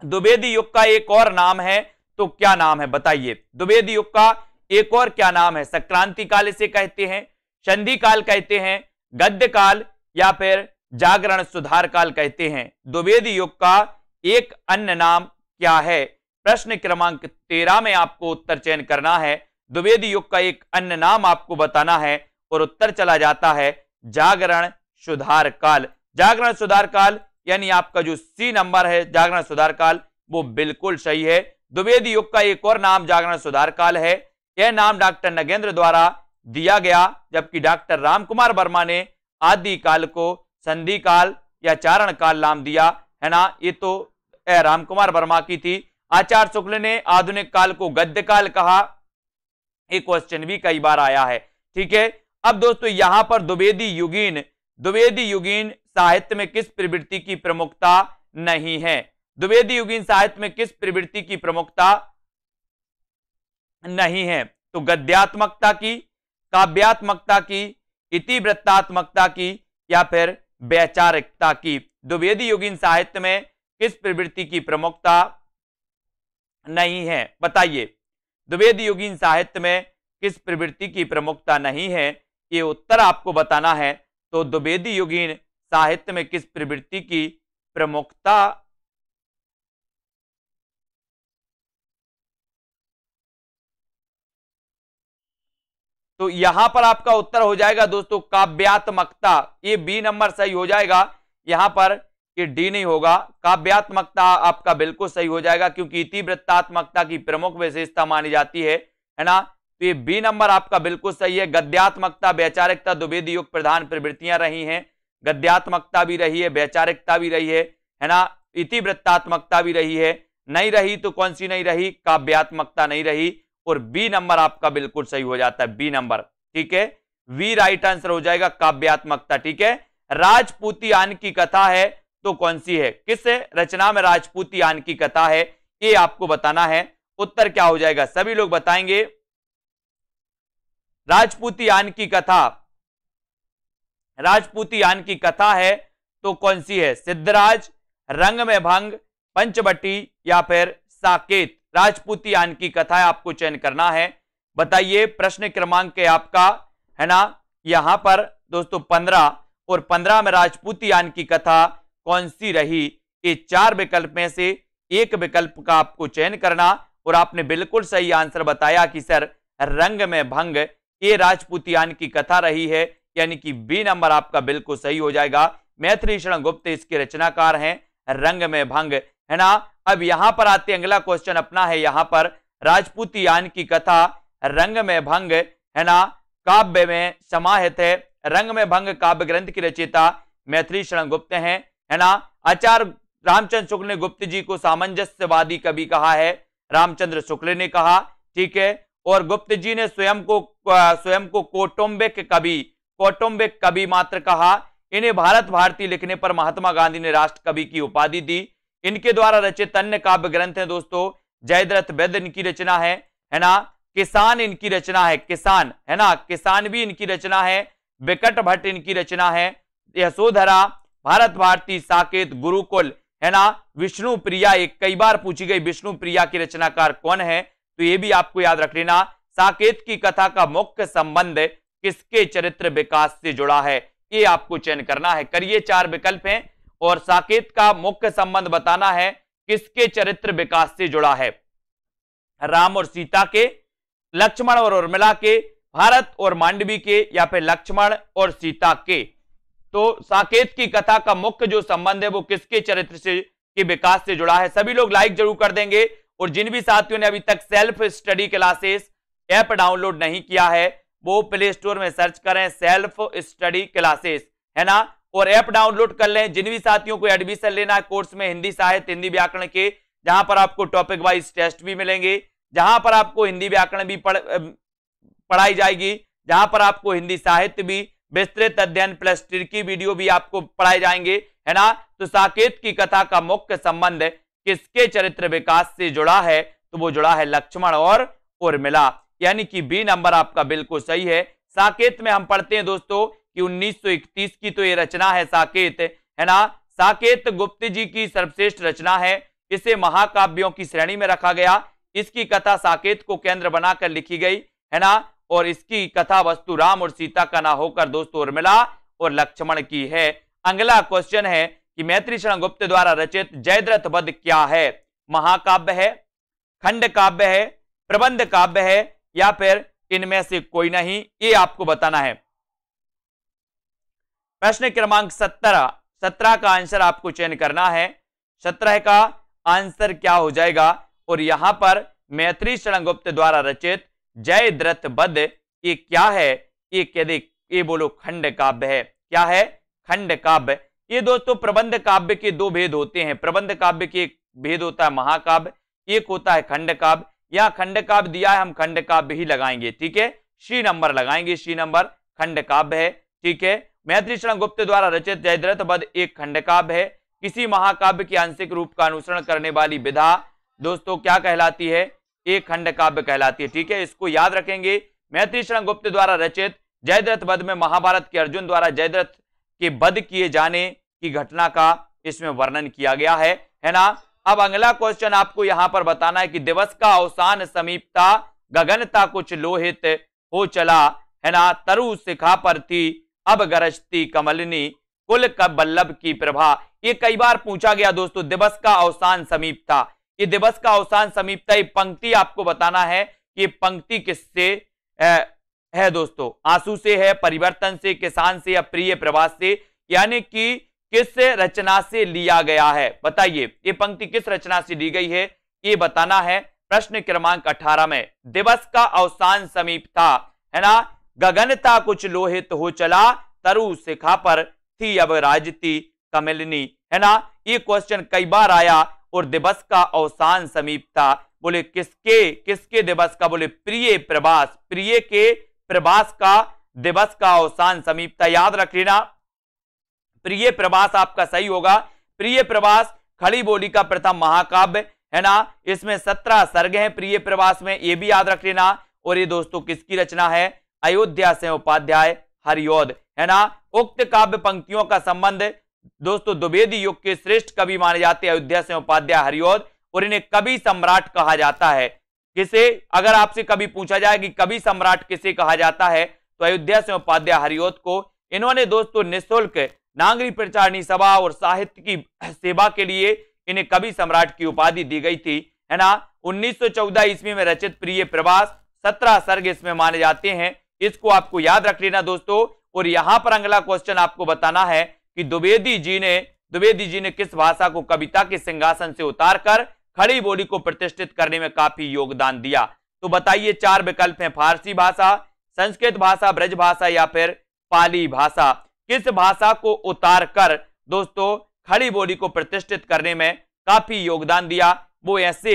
द्विवेदी युग का एक और नाम है तो क्या नाम है बताइए द्विवेदी युग का एक और क्या नाम है संक्रांति काल इसे कहते हैं संधि काल कहते हैं गद्य काल या फिर जागरण सुधार काल कहते हैं द्विवेदी युग का एक अन्य नाम क्या है प्रश्न क्रमांक तेरह में आपको उत्तर चयन करना है द्विवेदी युग का एक अन्य नाम आपको बताना है और उत्तर चला जाता है जागरण सुधार काल जागरण सुधार काल यानी आपका जो सी नंबर है जागरण सुधार काल वो बिल्कुल सही है द्विवेदी युग का एक और नाम जागरण सुधार काल है यह नाम डॉक्टर नगेंद्र द्वारा दिया गया जबकि डॉक्टर रामकुमार वर्मा ने आदि काल को संधि काल या चारण काल नाम दिया है ना ये तो रामकुमार वर्मा की थी आचार्य शुक्ल ने आधुनिक काल को गद्य काल कहा एक क्वेश्चन भी कई बार आया है ठीक है अब दोस्तों यहां पर द्विवेदी युगीन द्विवेदी युगीन साहित्य में किस प्रवृत्ति की प्रमुखता नहीं है द्विवेदी युगीन साहित्य में किस प्रवृत्ति की प्रमुखता नहीं है तो गद्यात्मकता की काव्यात्मकता की इतिवृत्तात्मकता की या फिर वैचारिकता की द्विवेदी युगीन साहित्य में किस प्रवृत्ति की प्रमुखता नहीं है बताइए द्विवेदी युगीन साहित्य में किस प्रवृत्ति की प्रमुखता नहीं है ये उत्तर आपको बताना है तो द्विवेदी युगीन साहित्य में किस प्रवृत्ति की प्रमुखता तो यहां पर आपका उत्तर हो जाएगा दोस्तों काव्यात्मकता ये बी नंबर सही हो जाएगा यहां पर ये डी नहीं होगा काव्यात्मकता आपका बिल्कुल सही हो जाएगा क्योंकि इतिवृत्तात्मकता की प्रमुख विशेषता मानी जाती है है ना तो ये बी नंबर आपका बिल्कुल सही है गद्यात्मकता वैचारिकता दुबेदी योग प्रधान प्रवृत्तियां रही हैं गद्यात्मकता भी रही है वैचारिकता भी रही है है ना इतिवृत्तात्मकता भी रही है नहीं रही तो कौन सी नहीं रही काव्यात्मकता नहीं रही और बी नंबर आपका बिल्कुल सही हो जाता है बी नंबर ठीक है वी राइट आंसर हो जाएगा काव्यात्मकता ठीक है राजपूती आन की कथा है तो कौन सी है किस रचना में राजपूती आन की कथा है ये आपको बताना है उत्तर क्या हो जाएगा सभी लोग बताएंगे राजपूती आन की कथा राजपूतियान की कथा है तो कौन सी है सिद्धराज रंग में भंग पंचबट्टी या फिर साकेत राजपूतियान की कथा आपको चयन करना है बताइए प्रश्न क्रमांक के आपका है ना यहां पर दोस्तों पंद्रह और पंद्रह में राजपूतियान की कथा कौन सी रही ये चार विकल्प में से एक विकल्प का आपको चयन करना और आपने बिल्कुल सही आंसर बताया कि सर रंग में भंग ये राजपूतियान की कथा रही है यानी कि बी नंबर आपका बिल्कुल सही हो जाएगा मैथिली शरण गुप्त इसके रचनाकार हैं रंग में भंग है ना अब यहां पर आते अगला क्वेश्चन अपना है यहां पर राजपूती यान की कथा रंग में भंग है ना काव्य में समाहित है रंग में भंग काव्य ग्रंथ की रचयिता मैथिली शरण गुप्त है है ना आचार्य रामचंद्र शुक्ल ने गुप्त जी को सामंजस्यवादी कवि कहा है रामचंद्र शुक्ल ने कहा ठीक है और गुप्त जी ने स्वयं को स्वयं को कौटुंबिक कवि कौटुंबिक कवि मात्र कहा इन्हें भारत भारती लिखने पर महात्मा गांधी ने राष्ट्र कवि की उपाधि दी इनके द्वारा रचित अन्य काव्य ग्रंथ है दोस्तों जयद्रथ वैद्य इनकी रचना है है ना किसान इनकी रचना है किसान है ना किसान भी इनकी रचना है विकट भट्ट इनकी रचना है यशोधरा भारत भारती साकेत गुरुकुल है ना विष्णु प्रिया एक कई बार पूछी गई विष्णु प्रिया की रचनाकार कौन है तो ये भी आपको याद रख लेना साकेत की कथा का मुख्य संबंध किसके चरित्र विकास से जुड़ा है ये आपको चयन करना है करिए चार विकल्प हैं और साकेत का मुख्य संबंध बताना है किसके चरित्र विकास से जुड़ा है राम और सीता के लक्ष्मण और उर्मिला के भारत और मांडवी के या फिर लक्ष्मण और सीता के तो साकेत की कथा का मुख्य जो संबंध है वो किसके चरित्र से के विकास से जुड़ा है सभी लोग लाइक जरूर कर देंगे और जिन भी साथियों ने अभी तक self study classes app download नहीं किया है वो प्ले स्टोर में सर्च करें सेल्फ स्टडी क्लासेस है ना और ऐप डाउनलोड कर लें जिन भी साथियों को एडमिशन लेना है कोर्स में हिंदी साहित्य हिंदी व्याकरण के जहां पर आपको टॉपिक वाइज टेस्ट भी मिलेंगे जहां पर आपको हिंदी व्याकरण भी पढ़ पढ़ाई जाएगी जहां पर आपको हिंदी साहित्य भी विस्तृत अध्ययन प्लस की वीडियो भी आपको पढ़ाए जाएंगे है ना तो साकेत की कथा का मुख्य संबंध किसके चरित्र विकास से जुड़ा है तो वो जुड़ा है लक्ष्मण और उर्मिला यानी कि बी नंबर आपका बिल्कुल सही है साकेत में हम पढ़ते हैं दोस्तों कि 1931 की तो ये रचना है साकेत है ना साकेत गुप्त जी की सर्वश्रेष्ठ रचना है इसे महाकाव्यों की श्रेणी में रखा गया इसकी कथा साकेत को केंद्र बनाकर लिखी गई है ना और इसकी कथा वस्तु राम और सीता का ना होकर दोस्तों उर्मिला और लक्ष्मण की है अगला क्वेश्चन है कि मैत्री शरण गुप्त द्वारा रचित जयद्रथ बद क्या है महाकाव्य है खंड काव्य है प्रबंध काव्य है या फिर इनमें से कोई नहीं ये आपको बताना है प्रश्न क्रमांक सत्रह सत्रह का आंसर आपको चयन करना है सत्रह का आंसर क्या हो जाएगा और यहां पर मैत्री शरण गुप्त द्वारा रचित जय द्रथ बद ये क्या है ये कह दे ये बोलो खंड काव्य है क्या है खंड काव्य ये दोस्तों प्रबंध काव्य के दो भेद होते हैं प्रबंध काव्य के एक भेद होता है महाकाव्य एक होता है खंड काव्य यहाँ खंड काव्य दिया है हम खंड काव्य ही लगाएंगे ठीक है श्री नंबर लगाएंगे श्री नंबर खंड काव्य है ठीक है मैत्री शरण गुप्त द्वारा रचित जयद्रथ बद एक खंड काव्य है किसी महाकाव्य के आंशिक रूप का अनुसरण करने वाली विधा दोस्तों क्या कहलाती है एक खंड काव्य कहलाती है ठीक है इसको याद रखेंगे मैत्री शरण गुप्त द्वारा रचित जयद्रथ बद में महाभारत के अर्जुन द्वारा जयद्रथ के बध किए जाने की घटना का इसमें वर्णन किया गया है है ना अब अगला क्वेश्चन आपको यहां पर बताना है कि दिवस का अवसान समीपता गगनता था कुछ लोहित हो चला है ना तरु शिखा पर थी अब गरजती कमलनी कुल का बल्लभ की प्रभा ये कई बार पूछा गया दोस्तों दिवस का अवसान समीप था ये दिवस का अवसान समीप था ये पंक्ति आपको बताना है कि पंक्ति किससे है दोस्तों आंसू से है परिवर्तन से किसान से या प्रिय प्रवास से यानी कि किस रचना से लिया गया है बताइए ये पंक्ति किस रचना से ली गई है ये बताना है प्रश्न क्रमांक 18 में दिवस का अवसान समीप था है ना गगन था कुछ लोहित हो चला तरु शिखा पर थी अब राजती कमलिनी है ना ये क्वेश्चन कई बार आया और दिवस का अवसान समीप था बोले किसके किसके दिवस का बोले प्रिय प्रवास प्रिय के प्रवास का दिवस का अवसान समीप था याद रख लेना प्रिय प्रवास आपका सही होगा प्रिय प्रवास खड़ी बोली का प्रथम महाकाव्य है ना इसमें सत्रह सर्ग हैं प्रिय प्रवास में ये भी याद रख लेना और ये दोस्तों किसकी रचना है अयोध्या से उपाध्याय हरियोद है ना उक्त काव्य पंक्तियों का संबंध दोस्तों द्विवेदी युग के श्रेष्ठ कवि माने जाते हैं अयोध्या से उपाध्याय हरिओद और इन्हें कवि सम्राट कहा जाता है किसे अगर आपसे कभी पूछा जाए कि कवि सम्राट किसे कहा जाता है तो अयोध्या से उपाध्याय हरियोद को इन्होंने दोस्तों निःशुल्क नागरी प्रचारणी सभा और साहित्य की सेवा के लिए इन्हें कवि सम्राट की उपाधि दी गई थी है ना 1914 ईस्वी में रचित प्रिय प्रवास सत्रह सर्ग इसमें माने जाते हैं इसको आपको याद रख लेना दोस्तों और यहां पर अगला क्वेश्चन आपको बताना है कि द्विवेदी जी ने द्विवेदी जी ने किस भाषा को कविता के सिंहासन से उतार कर खड़ी बोली को प्रतिष्ठित करने में काफी योगदान दिया तो बताइए चार विकल्प है फारसी भाषा संस्कृत भाषा ब्रज भाषा या फिर पाली भाषा किस भाषा को उतार कर दोस्तों खड़ी बोली को प्रतिष्ठित करने में काफी योगदान दिया वो ऐसे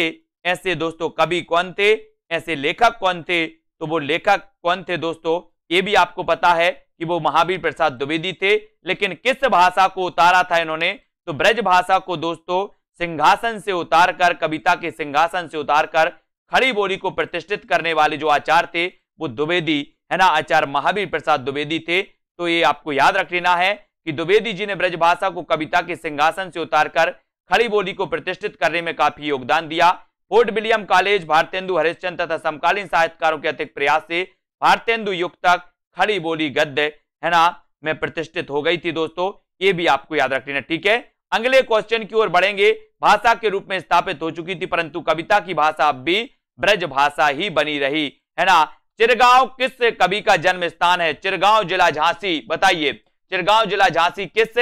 ऐसे दोस्तों कवि कौन थे ऐसे लेखक कौन थे तो वो लेखक कौन थे दोस्तों ये भी आपको पता है कि वो महावीर प्रसाद द्विवेदी थे लेकिन किस भाषा को उतारा था इन्होंने तो ब्रज भाषा को दोस्तों सिंहासन से उतार कर कविता के सिंहासन से उतार कर खड़ी बोली को प्रतिष्ठित करने वाले जो आचार्य थे वो द्विवेदी है ना आचार्य महावीर प्रसाद द्विवेदी थे तो ये आपको याद रख लेना है कि द्विवेदी जी ने ब्रजभाषा को कविता के सिंहासन से उतारकर खड़ी बोली को प्रतिष्ठित करने में काफी योगदान दिया fort William college Bharatendu Harishchand तथा समकालीन साहित्यकारों के अधिक प्रयास से भारतेंदु युग तक खड़ी बोली गद्य है ना में प्रतिष्ठित हो गई थी दोस्तों ये भी आपको याद रख लेना ठीक है अगले क्वेश्चन की ओर बढ़ेंगे भाषा के रूप में स्थापित हो चुकी थी परंतु कविता की भाषा अब भी ब्रज भाषा ही बनी रही है ना चिरगांव किस कवि का जन्म स्थान है चिरगांव जिला झांसी बताइए चिरगांव जिला झांसी किस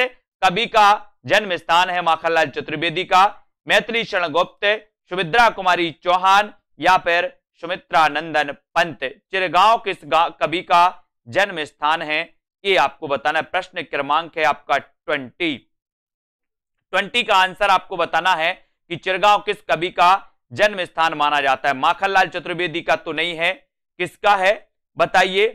कवि का जन्म स्थान है माखनलाल चतुर्वेदी का मैथिली शरण गुप्त सुमित्रा कुमारी चौहान या फिर सुमित्रा नंदन पंत चिरगांव किस कवि का जन्म स्थान है ये आपको बताना प्रश्न क्रमांक है आपका ट्वेंटी ट्वेंटी का आंसर आपको बताना है कि चिरगांव किस कवि का जन्म स्थान माना जाता है माखनलाल चतुर्वेदी का तो नहीं है किसका है बताइए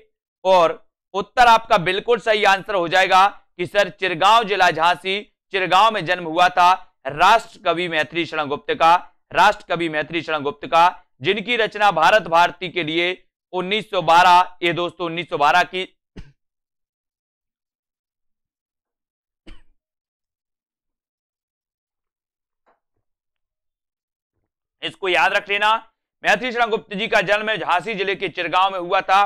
और उत्तर आपका बिल्कुल सही आंसर हो जाएगा कि सर चिरगांव जिला झांसी चिरगांव में जन्म हुआ था राष्ट्र कवि मैत्री शरण गुप्त का राष्ट्र कवि मैत्री शरण गुप्त का जिनकी रचना भारत भारती के लिए 1912 ये दोस्तों 1912 की इसको याद रख लेना मैथिली शरण गुप्त जी का जन्म झांसी जिले के चिरगांव में हुआ था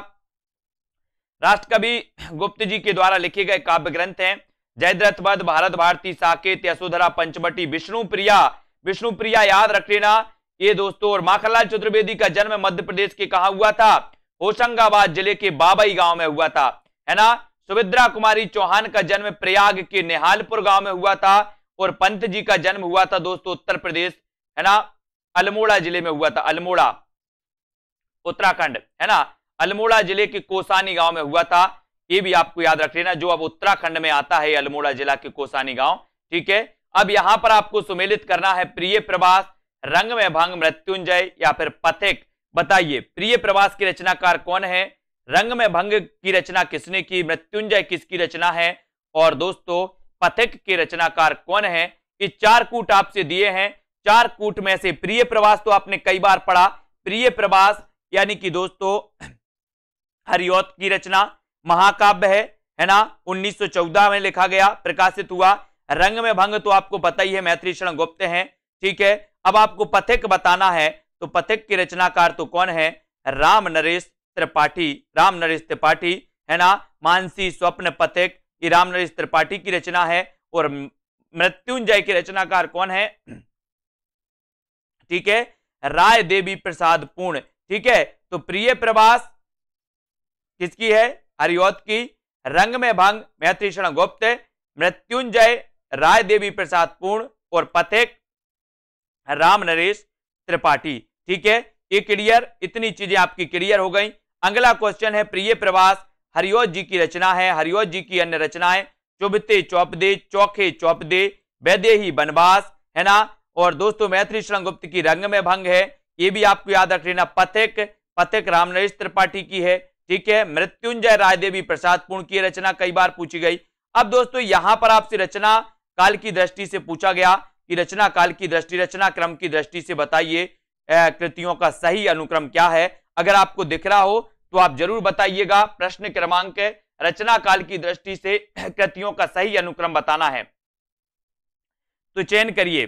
राष्ट्रकवि गुप्त जी के द्वारा लिखे गए काव्य ग्रंथ हैं जयद्रथ भारत भारती साकेत यशोधरा पंचवटी विष्णुप्रिया विष्णुप्रिया याद रख लेना ये दोस्तों और माखनलाल चतुर्वेदी का जन्म मध्य प्रदेश के कहा हुआ था होशंगाबाद जिले के बाबई गांव में हुआ था है ना सुभिद्रा कुमारी चौहान का जन्म प्रयाग के नेहालपुर गांव में हुआ था और पंत जी का जन्म हुआ था दोस्तों उत्तर प्रदेश है ना अल्मोड़ा जिले में हुआ था अल्मोड़ा उत्तराखंड है ना अल्मोड़ा जिले के कोसानी गांव में हुआ था ये भी आपको याद रख लेना जो अब उत्तराखंड में आता है अल्मोड़ा जिला के कोसानी गांव ठीक है अब यहां पर आपको सुमेलित करना है प्रिय प्रवास रंग में भंग मृत्युंजय या फिर पथिक बताइए प्रिय प्रवास की रचनाकार कौन है रंग में भंग की रचना किसने की मृत्युंजय किसकी रचना है और दोस्तों पथिक के रचनाकार कौन है ये चार कूट आपसे दिए हैं चार कूट में से प्रिय प्रवास तो आपने कई बार पढ़ा प्रिय प्रवास यानी कि दोस्तों हरियोत की रचना महाकाव्य है है ना 1914 में लिखा गया प्रकाशित हुआ रंग में भंग तो आपको पता ही है मैत्री शरण गुप्त हैं ठीक है अब आपको पथिक बताना है तो पथिक की रचनाकार तो कौन है राम नरेश त्रिपाठी राम नरेश त्रिपाठी है ना मानसी स्वप्न पथिक राम नरेश त्रिपाठी की रचना है और मृत्युंजय की रचनाकार कौन है ठीक है राय देवी प्रसाद पूर्ण ठीक है तो प्रिय प्रवास किसकी है हरिओत की रंग में भंग मैत्रीषण गुप्त मृत्युंजय राय देवी प्रसाद पूर्ण और पथिक राम नरेश त्रिपाठी ठीक है ये क्लियर इतनी चीजें आपकी क्लियर हो गई अगला क्वेश्चन है प्रिय प्रवास हरिओत जी की रचना है हरिओत जी की अन्य रचनाएं चुभते चौपदे चौखे चौपदे वैदेही बनवास है ना और दोस्तों मैथिली शरण गुप्त की रंग में भंग है ये भी आपको याद रख लेना पथिक पथिक नरेश त्रिपाठी की है ठीक है मृत्युंजय रायदेवी प्रसाद पूर्ण की रचना कई बार पूछी गई अब दोस्तों यहां पर आपसे रचना काल की दृष्टि से पूछा गया कि रचना काल की दृष्टि रचना क्रम की दृष्टि से बताइए कृतियों का सही अनुक्रम क्या है अगर आपको दिख रहा हो तो आप जरूर बताइएगा प्रश्न क्रमांक रचना काल की दृष्टि से कृतियों का सही अनुक्रम बताना है तो चयन करिए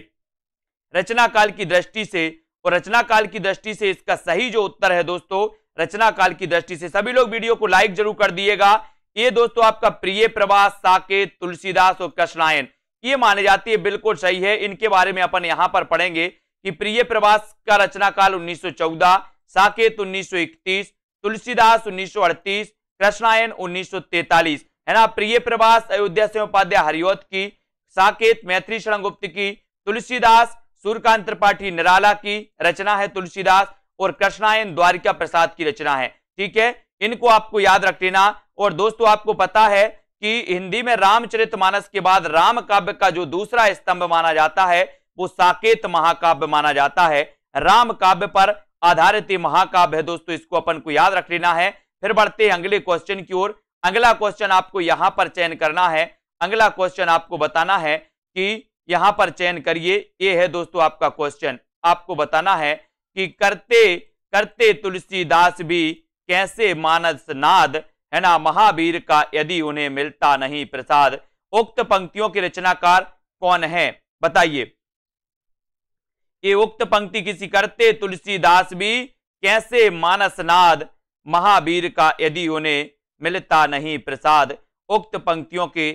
रचना काल की दृष्टि से और रचना काल की दृष्टि से इसका सही जो उत्तर है दोस्तों रचना काल की दृष्टि से सभी लोग वीडियो को लाइक जरूर कर दिएगा ये दोस्तों आपका प्रिय प्रवास साकेत तुलसीदास और कृष्णायन ये माने जाती है बिल्कुल सही है इनके बारे में अपन यहां पर पढ़ेंगे कि प्रिय प्रवास का रचना काल 1914 साकेत 1931 तुलसीदास 1938 कृष्णायन 1943 है ना प्रिय प्रवास अयोध्या से उपाध्याय हरिओत की साकेत मैत्री शरण गुप्त की तुलसीदास सूर्यकांत त्रिपाठी निराला की रचना है तुलसीदास और कृष्णायन द्वारिका प्रसाद की रचना है ठीक है इनको आपको याद रख लेना और दोस्तों आपको पता है कि हिंदी में रामचरितमानस के बाद राम काव्य का जो दूसरा स्तंभ माना जाता है वो साकेत महाकाव्य माना जाता है राम काव्य पर आधारित महाकाव्य है दोस्तों इसको अपन को याद रख लेना है फिर बढ़ते हैं अगले क्वेश्चन की ओर अगला क्वेश्चन आपको यहां पर चयन करना है अगला क्वेश्चन आपको बताना है कि यहां पर चयन करिए ये है दोस्तों आपका क्वेश्चन आपको बताना है कि करते करते तुलसीदास भी कैसे मानस नाद है ना महावीर का यदि उन्हें मिलता नहीं प्रसाद उक्त पंक्तियों के रचनाकार कौन है बताइए ये उक्त पंक्ति किसी करते तुलसीदास भी कैसे मानस नाद महावीर का यदि उन्हें मिलता नहीं प्रसाद उक्त पंक्तियों के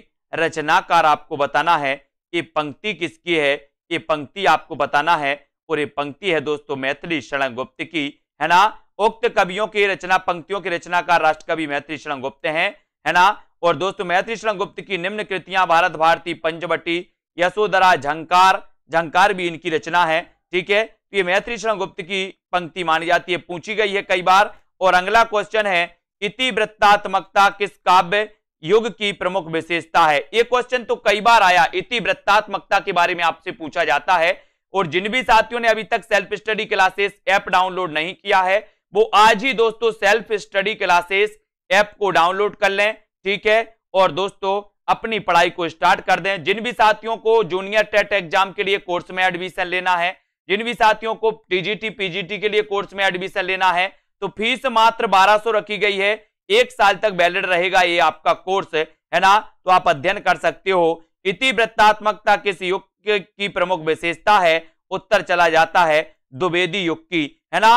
रचनाकार आपको बताना है ये पंक्ति किसकी है ये पंक्ति आपको बताना है और ये पंक्ति है दोस्तों मैथिली शरण गुप्त की है ना उक्त कवियों की रचना पंक्तियों की रचना का राष्ट्र कवि मैथिली शरण गुप्त है है ना और दोस्तों मैथिली शरण गुप्त की निम्न कृतियां भारत भारती पंचवटी यशोधरा झंकार झंकार भी इनकी रचना है ठीक है तो ये मैथिली शरण गुप्त की पंक्ति मानी जाती है पूछी गई है कई बार और अगला क्वेश्चन है इति वृत्तात्मकता किस काव्य युग की प्रमुख विशेषता है ये क्वेश्चन तो कई बार आया इति वृत्तात्मकता के बारे में आपसे पूछा जाता है और जिन भी साथियों ने अभी तक self study classes app download नहीं किया है वो आज ही दोस्तों सेल्फ स्टडी क्लासेस ऐप को डाउनलोड कर लें ठीक है और दोस्तों अपनी पढ़ाई को स्टार्ट कर दें जिन भी साथियों को जूनियर टेट एग्जाम के लिए कोर्स में एडमिशन लेना है जिन भी साथियों को टीजीटी पीजीटी के लिए कोर्स में एडमिशन लेना है तो फीस मात्र 1200 रखी गई है एक साल तक वैलिड रहेगा ये आपका कोर्स है ना तो आप अध्ययन कर सकते हो इति वृत्तात्मकता किस युग की प्रमुख विशेषता है उत्तर चला जाता है द्विवेदी युग की है ना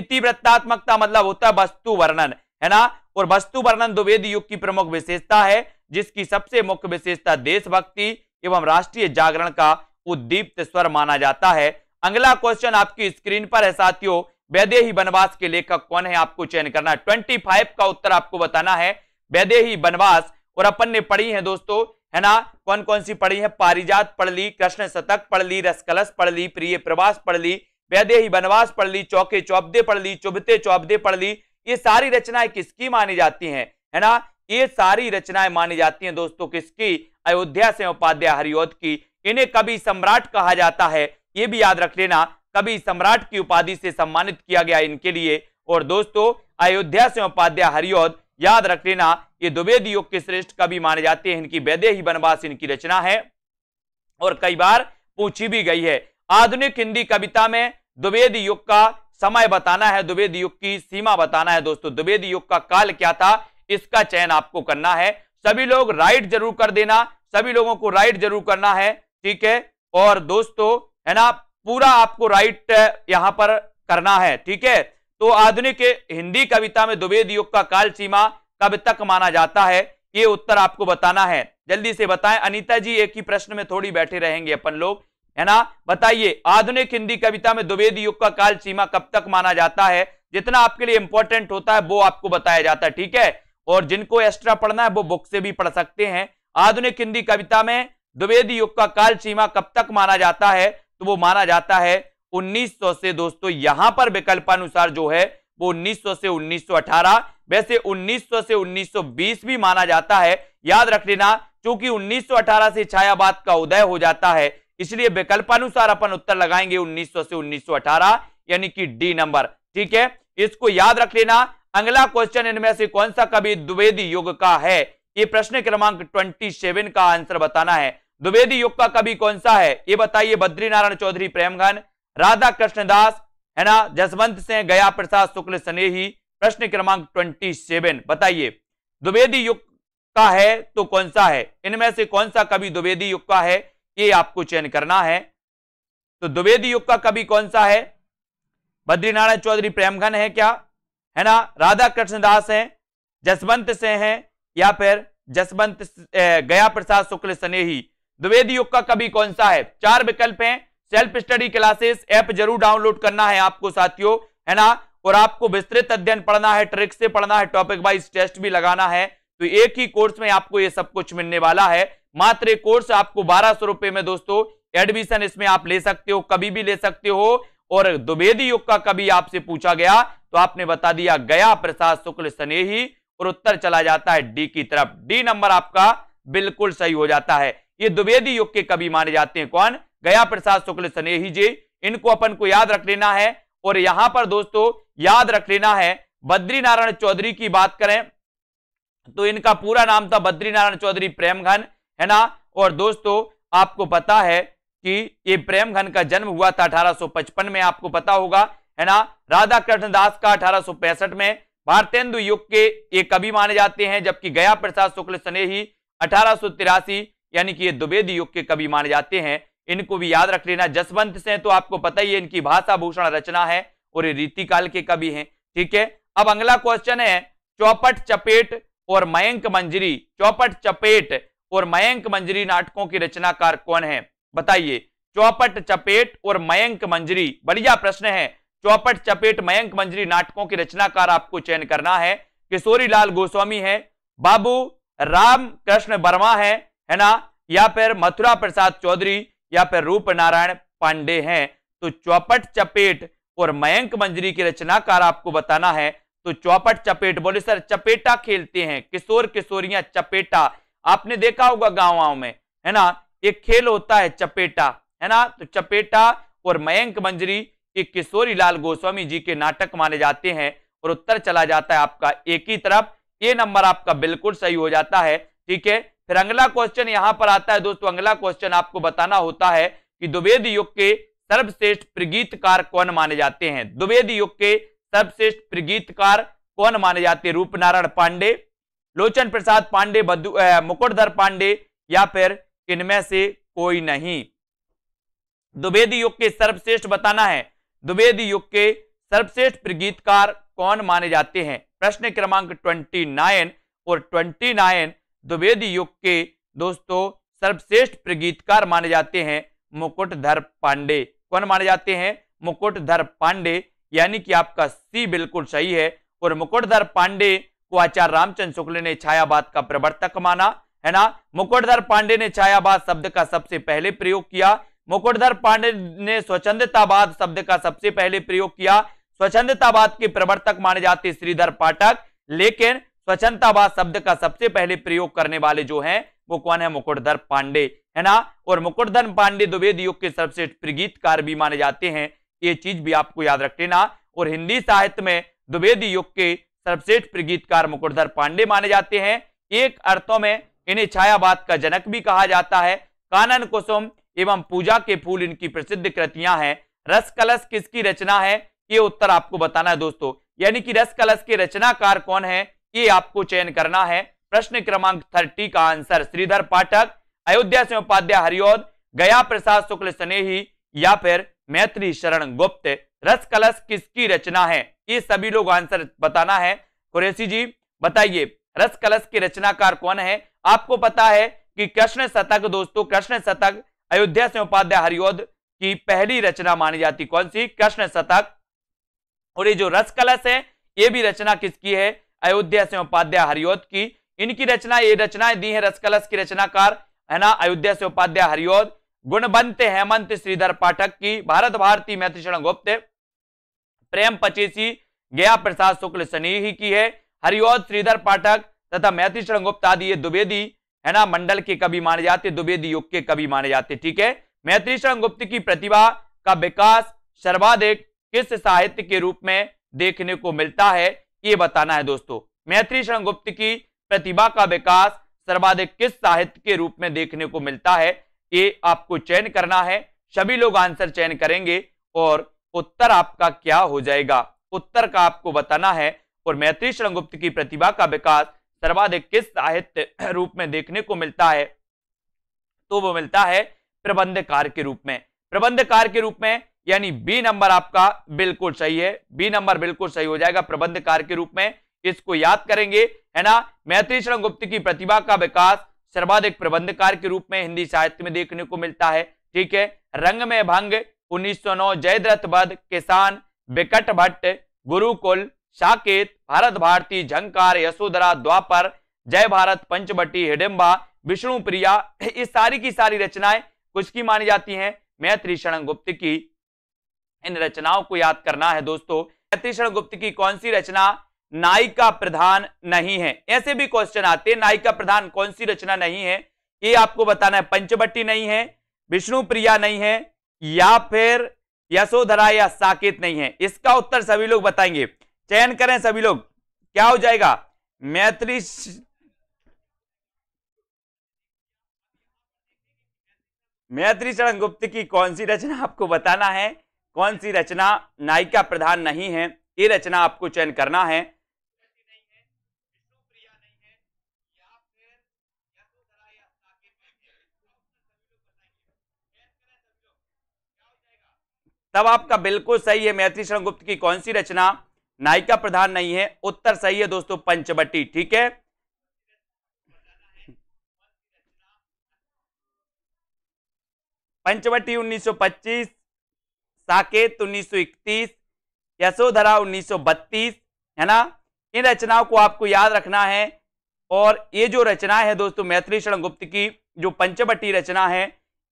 इति वृत्तात्मकता मतलब होता है वस्तु वर्णन है ना और वस्तु वर्णन द्विवेदी युग की प्रमुख विशेषता है जिसकी सबसे मुख्य विशेषता देशभक्ति एवं राष्ट्रीय जागरण का उद्दीप्त स्वर माना जाता है अगला क्वेश्चन आपकी स्क्रीन पर है साथियों वैदेही बनवास के लेखक कौन है आपको चयन करना ट्वेंटी फाइव का उत्तर आपको बताना है वैदेही बनवास और अपन ने पढ़ी है दोस्तों है ना कौन कौन सी पढ़ी है पारिजात पढ़ ली कृष्ण शतक पढ़ ली रसकलश पढ़ ली प्रिय प्रवास पढ़ ली वैदेही बनवास पढ़ ली चौके चौबदे पढ़ ली चुभते चौबदे पढ़ ली ये सारी रचनाएं किसकी मानी जाती हैं है ना ये सारी रचनाएं मानी जाती हैं दोस्तों किसकी अयोध्या से उपाध्याय हरिओद की इन्हें कभी सम्राट कहा जाता है ये भी याद रख लेना कभी सम्राट की उपाधि से सम्मानित किया गया इनके लिए और दोस्तों अयोध्या से उपाध्याय हरिऔध याद रख लेना ये दुबेद युग के श्रेष्ठ कवि माने जाते हैं इनकी वैदे ही बनवास इनकी रचना है और कई बार पूछी भी गई है आधुनिक हिंदी कविता में दुबेद युग का समय बताना है दुबेद युग की सीमा बताना है दोस्तों दुबेद युग का काल क्या था इसका चयन आपको करना है सभी लोग राइट जरूर कर देना सभी लोगों को राइट जरूर करना है ठीक है और दोस्तों है ना पूरा आपको राइट यहां पर करना है ठीक है तो आधुनिक हिंदी कविता में द्विवेद युग का काल सीमा कब तक माना जाता है ये उत्तर आपको बताना है जल्दी से बताएं अनीता जी एक ही प्रश्न में थोड़ी बैठे रहेंगे अपन लोग है ना बताइए आधुनिक हिंदी कविता में द्विवेद युग का काल सीमा कब तक माना जाता है जितना आपके लिए इंपॉर्टेंट होता है वो आपको बताया जाता है ठीक है और जिनको एक्स्ट्रा पढ़ना है वो बुक से भी पढ़ सकते हैं आधुनिक हिंदी कविता में द्विवेद युग का काल सीमा कब तक माना जाता है तो वो माना जाता है 1900 से दोस्तों यहां पर विकल्पानुसार जो है वो 1900 से 1918 वैसे 1900 से 1920 भी माना जाता है याद रख लेना क्योंकि 1918 से छायावाद का उदय हो जाता है इसलिए विकल्पानुसार अपन उत्तर लगाएंगे 1900 से 1918 यानी कि डी नंबर ठीक है इसको याद रख लेना अगला क्वेश्चन इनमें से कौन सा कवि द्विवेदी युग का है ये प्रश्न क्रमांक ट्वेंटी का आंसर बताना है द्विवेदी युग का कवि कौन सा है ये बताइए बद्रीनारायण चौधरी प्रेमघन राधा कृष्ण दास है ना जसवंत सिंह गया प्रसाद शुक्ल स्नेही प्रश्न क्रमांक ट्वेंटी सेवन बताइए द्विवेदी युग का है तो कौन सा है इनमें से कौन सा कवि द्विवेदी युग का है ये आपको चयन करना है तो द्विवेदी युग का कवि कौन सा है बद्रीनारायण चौधरी प्रेमघन है क्या है ना राधा कृष्ण दास है जसवंत से हैं या फिर जसवंत गया प्रसाद शुक्ल स्नेही द्विवेद युग का कभी कौन सा है चार विकल्प हैं सेल्फ स्टडी क्लासेस ऐप जरूर डाउनलोड करना है आपको साथियों है ना और आपको विस्तृत अध्ययन पढ़ना है ट्रिक से पढ़ना है टॉपिक वाइज टेस्ट भी लगाना है तो एक ही कोर्स में आपको ये सब कुछ मिलने वाला है मात्र कोर्स आपको बारह सौ रुपए में दोस्तों एडमिशन इसमें आप ले सकते हो कभी भी ले सकते हो और द्विवेदी युग का कभी आपसे पूछा गया तो आपने बता दिया गया प्रसाद शुक्ल स्नेही और उत्तर चला जाता है डी की तरफ डी नंबर आपका बिल्कुल सही हो जाता है ये द्विवेदी युग के कवि माने जाते हैं कौन गया प्रसाद शुक्ल स्नेही जी इनको अपन को याद रख लेना है और यहां पर दोस्तों याद रख लेना है बद्री नारायण चौधरी की बात करें तो इनका पूरा नाम था बद्रीनारायण चौधरी प्रेमघन है ना और दोस्तों आपको पता है कि ये प्रेमघन का जन्म हुआ था 1855 में आपको पता होगा है ना राधा कृष्ण दास का पैंसठ में भारतेंदु युग के ये कवि माने जाते हैं जबकि गया प्रसाद शुक्ल स्नेही अठारह यानी कि ये दुबेद युग के कवि माने जाते हैं इनको भी याद रख लेना जसवंत से तो आपको पता ही है इनकी भाषा भूषण रचना है और ये रीतिकाल के कवि हैं ठीक है अब अगला क्वेश्चन है चौपट चपेट और मयंक मंजरी चौपट चपेट और मयंक मंजरी नाटकों की रचनाकार कौन है बताइए चौपट चपेट और मयंक मंजरी बढ़िया प्रश्न है चौपट चपेट मयंक मंजरी नाटकों के रचनाकार आपको चयन करना है किशोरी लाल गोस्वामी है बाबू राम कृष्ण वर्मा है है ना या फिर मथुरा प्रसाद चौधरी या फिर रूप नारायण पांडे हैं तो चौपट चपेट और मयंक मंजरी की रचनाकार आपको बताना है तो चौपट चपेट बोले सर चपेटा खेलते हैं किशोर किशोरिया चपेटा आपने देखा होगा गाँव गाँव में है ना एक खेल होता है चपेटा है ना तो चपेटा और मयंक मंजरी ये किशोरी लाल गोस्वामी जी के नाटक माने जाते हैं और उत्तर चला जाता है आपका एक ही तरफ ये नंबर आपका बिल्कुल सही हो जाता है ठीक है फिर अगला क्वेश्चन यहां पर आता है दोस्तों अगला क्वेश्चन आपको बताना होता है कि द्विवेद युग के सर्वश्रेष्ठ प्रगीतकार कौन माने जाते हैं द्विवेद युग के सर्वश्रेष्ठ प्रगीतकार कौन माने जाते हैं रूपनारायण पांडे लोचन प्रसाद पांडे मुकुटधर पांडे या फिर इनमें से कोई नहीं द्विवेद युग के सर्वश्रेष्ठ बताना है द्विवेद युग के सर्वश्रेष्ठ प्रगीतकार कौन माने जाते हैं प्रश्न क्रमांक 29 और 29 द्विवेद युग के दोस्तों सर्वश्रेष्ठ प्रगीतकार माने जाते हैं मुकुटधर पांडे कौन माने जाते हैं मुकुटधर पांडे यानी कि आपका सी बिल्कुल सही है और मुकुटधर पांडे को आचार्य रामचंद्र शुक्ल ने छायावाद का प्रवर्तक माना है ना मुकुटधर पांडे ने छायावाद शब्द का सबसे पहले प्रयोग किया मुकुटधर पांडे ने स्वच्छतावाद शब्द का सबसे पहले प्रयोग किया स्वच्छतावाद के प्रवर्तक माने जाते श्रीधर पाठक लेकिन स्वच्छतावाद शब्द का सबसे पहले प्रयोग करने वाले जो है वो कौन है मुकुटधर पांडे है ना और मुकुटधर पांडे द्विवेद युग के सर्वश्रेष्ठ प्रगीतकार भी माने जाते हैं ये चीज भी आपको याद रख लेना और हिंदी साहित्य में द्विवेद युग के सर्वश्रेष्ठ प्रगीतकार मुकुटधर पांडे माने जाते हैं एक अर्थों में इन्हें छायावाद का जनक भी कहा जाता है कानन कुसुम एवं पूजा के फूल इनकी प्रसिद्ध कृतियां हैं रस कलश किसकी रचना है ये उत्तर आपको बताना है दोस्तों यानी कि रस कलश के रचनाकार कौन है ये आपको चयन करना है प्रश्न क्रमांक थर्टी का आंसर श्रीधर पाठक अयोध्या से उपाध्याय हरिओद गया प्रसाद शुक्ल स्नेही या फिर मैत्री शरण गुप्त रस कलश किसकी रचना है ये सभी लोग आंसर बताना है कुरेशी जी बताइए रस कलश की रचनाकार कौन है आपको पता है कि कृष्ण शतक दोस्तों कृष्ण शतक अयोध्या से उपाध्याय हरिओद की पहली रचना मानी जाती कौन सी कृष्ण शतक और ये जो रस कलश है ये भी रचना किसकी है अयोध्या से उपाध्याय हरिओत की इनकी रचना ये रचनाएं दी है रसकलश की रचनाकार है ना अयोध्या से उपाध्याय हरिओत गुणवंत हेमंत श्रीधर पाठक की भारत भारती शरण गुप्त प्रेम पचीसी गया प्रसाद शुक्ल सनी ही की है हरिओत श्रीधर पाठक तथा शरण गुप्त आदि ये द्विवेदी है ना मंडल के कवि माने जाते द्विवेदी युग के कवि माने जाते ठीक है शरण गुप्त की प्रतिभा का विकास सर्वाधिक किस साहित्य के रूप में देखने को मिलता है ये बताना है दोस्तों मैत्री शरण गुप्त की प्रतिभा का विकास सर्वाधिक किस साहित्य के रूप में देखने को मिलता है ये आपको चयन करना है सभी लोग आंसर चयन करेंगे और उत्तर आपका क्या हो जाएगा उत्तर का आपको बताना है और मैत्री शरण गुप्त की प्रतिभा का विकास सर्वाधिक किस साहित्य रूप में देखने को मिलता है तो वो मिलता है प्रबंधकार के रूप में प्रबंधकार के रूप में यानी बी नंबर आपका बिल्कुल सही है बी नंबर बिल्कुल सही हो जाएगा प्रबंधकार के रूप में इसको याद करेंगे है ना मैत्री शरण गुप्त की प्रतिभा का विकास सर्वाधिक प्रबंधकार के रूप में हिंदी साहित्य में देखने को मिलता है ठीक है रंग में भंग 1909 जयद्रथ बद किसान विकट भट्ट गुरुकुल साकेत भारत भारती झंकार यशोधरा द्वापर जय भारत पंचवटी हिडिम्बा विष्णु प्रिया ये सारी की सारी रचनाएं कुछ की मानी जाती हैं मैत्री शरण गुप्त की इन रचनाओं को याद करना है दोस्तों छत्तीसगढ़ गुप्त की कौन सी रचना नायिका प्रधान नहीं है ऐसे भी क्वेश्चन आते हैं नायिका प्रधान कौन सी रचना नहीं है ये आपको बताना है पंचवटी नहीं है विष्णु प्रिया नहीं है या फिर यशोधरा या साकेत नहीं है इसका उत्तर सभी लोग बताएंगे चयन करें सभी लोग क्या हो जाएगा मैत्री मैत्री चरण गुप्त की कौन सी रचना आपको बताना है कौन सी रचना नायिका प्रधान नहीं है ये रचना आपको चयन करना है तब आपका बिल्कुल सही है मैत्री शरण गुप्त की कौन सी रचना नायिका प्रधान नहीं है उत्तर सही है दोस्तों पंचवटी ठीक है पंचवटी 1925 साकेत 1931 यशोधरा 1932 है ना इन रचनाओं को आपको याद रखना है और ये जो रचना है दोस्तों मैथिली शरण गुप्त की जो पंचवटी रचना है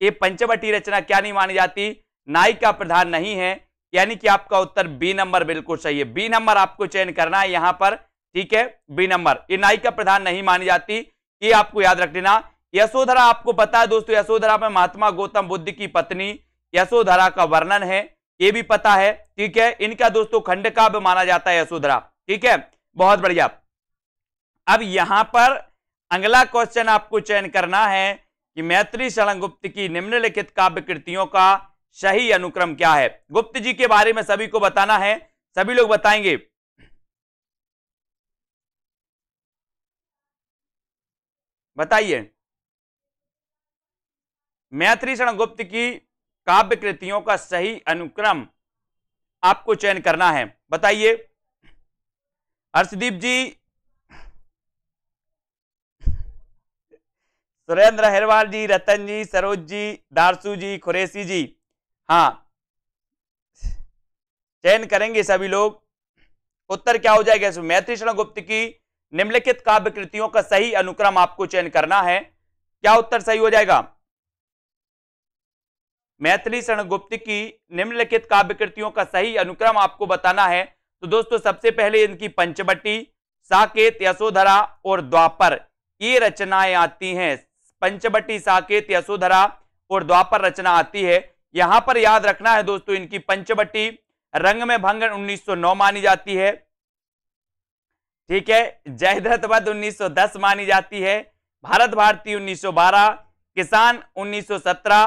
ये पंचवटी रचना क्या नहीं मानी जाती नाई का प्रधान नहीं है यानी कि आपका उत्तर बी नंबर बिल्कुल सही है बी नंबर आपको चयन करना है यहां पर ठीक है बी नंबर ये नाई का प्रधान नहीं मानी जाती ये आपको याद रख लेना यशोधरा आपको पता है दोस्तों यशोधरा में महात्मा गौतम बुद्ध की पत्नी यशोधरा का वर्णन है ये भी पता है ठीक है इनका दोस्तों खंड काव्य माना जाता है यशोधरा ठीक है बहुत बढ़िया अब यहां पर अगला क्वेश्चन आपको चयन करना है कि मैत्री शरण गुप्त की निम्नलिखित काव्य कृतियों का सही अनुक्रम क्या है गुप्त जी के बारे में सभी को बताना है सभी लोग बताएंगे बताइए मैत्री शरण गुप्त की काव्य कृतियों का सही अनुक्रम आपको चयन करना है बताइए हर्षदीप जी सुरेंद्र अहरवाल जी रतन जी सरोज जी दारसू जी खुरेसी जी हाँ चयन करेंगे सभी लोग उत्तर क्या हो जाएगा इसमें मैत्री शरण गुप्त की निम्नलिखित काव्य कृतियों का सही अनुक्रम आपको चयन करना है क्या उत्तर सही हो जाएगा मैथिली गुप्त की निम्नलिखित काव्य कृतियों का सही अनुक्रम आपको बताना है तो दोस्तों सबसे पहले इनकी पंचवटी साकेत यशोधरा और द्वापर ये रचनाएं आती हैं पंचवटी साकेत यशोधरा और द्वापर रचना आती है यहां पर याद रखना है दोस्तों इनकी पंचवटी रंग में भंगन 1909 मानी जाती है ठीक है जयद्रथ वध 1910 मानी जाती है भारत भारती 1912 किसान 1917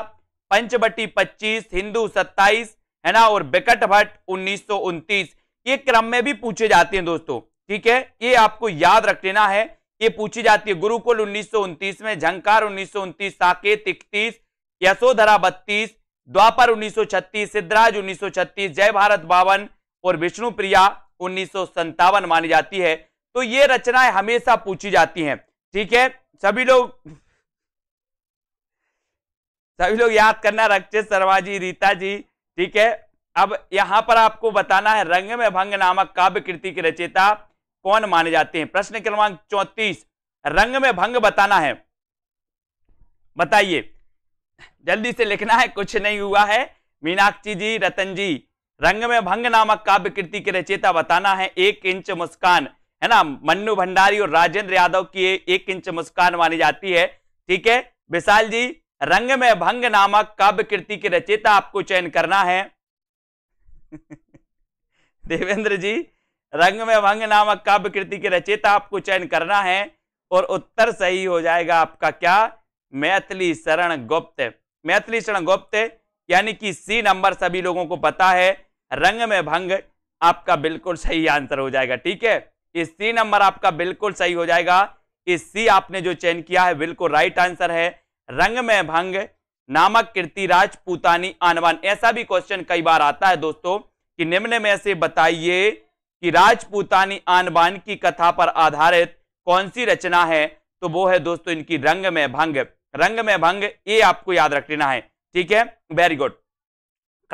पंचबटी पच्चीस हिंदू सत्ताईस है ना और बिकट भट्ट उन्नीस ये क्रम में भी पूछे जाते हैं दोस्तों ठीक है ये आपको याद रख लेना है ये पूछी जाती है गुरुकुल उन्नीस में झंकार उन्नीस साकेत इकतीस यशोधरा बत्तीस द्वापर 1936 सिद्धराज 1936 जय भारत बावन और विष्णु प्रिया उन्नीस मानी जाती है तो ये रचनाएं हमेशा पूछी जाती हैं ठीक है सभी लोग सभी लोग याद करना रक्षित शर्मा जी रीता जी ठीक है अब यहां पर आपको बताना है रंग में भंग नामक काव्य कृति के रचयिता कौन माने जाते हैं प्रश्न क्रमांक चौतीस रंग में भंग बताना है बताइए जल्दी से लिखना है कुछ नहीं हुआ है मीनाक्षी जी रतन जी रंग में भंग नामक काव्य कृति के रचयिता बताना है एक इंच मुस्कान है ना मन्नू भंडारी और राजेंद्र यादव की एक इंच मुस्कान मानी जाती है ठीक है विशाल जी रंग में भंग नामक काव्य कृति के रचेता आपको चयन करना है देवेंद्र जी रंग में भंग नामक काव्य कृति के रचेता आपको चयन करना है और उत्तर सही हो जाएगा आपका क्या मैथिली शरण गुप्त मैथिली शरण गुप्त यानी कि सी नंबर सभी लोगों को पता है रंग में भंग आपका बिल्कुल सही आंसर हो जाएगा ठीक है इस सी नंबर आपका बिल्कुल सही हो जाएगा इस सी आपने जो चयन किया है बिल्कुल राइट आंसर है रंग में भंग नामक कीर्ति राजपूतानी आनवान ऐसा भी क्वेश्चन कई बार आता है दोस्तों कि निम्न में से बताइए कि राजपूतानी आनबान की कथा पर आधारित कौन सी रचना है तो वो है दोस्तों इनकी रंग में भंग रंग में भंग ये आपको याद रख लेना है ठीक है वेरी गुड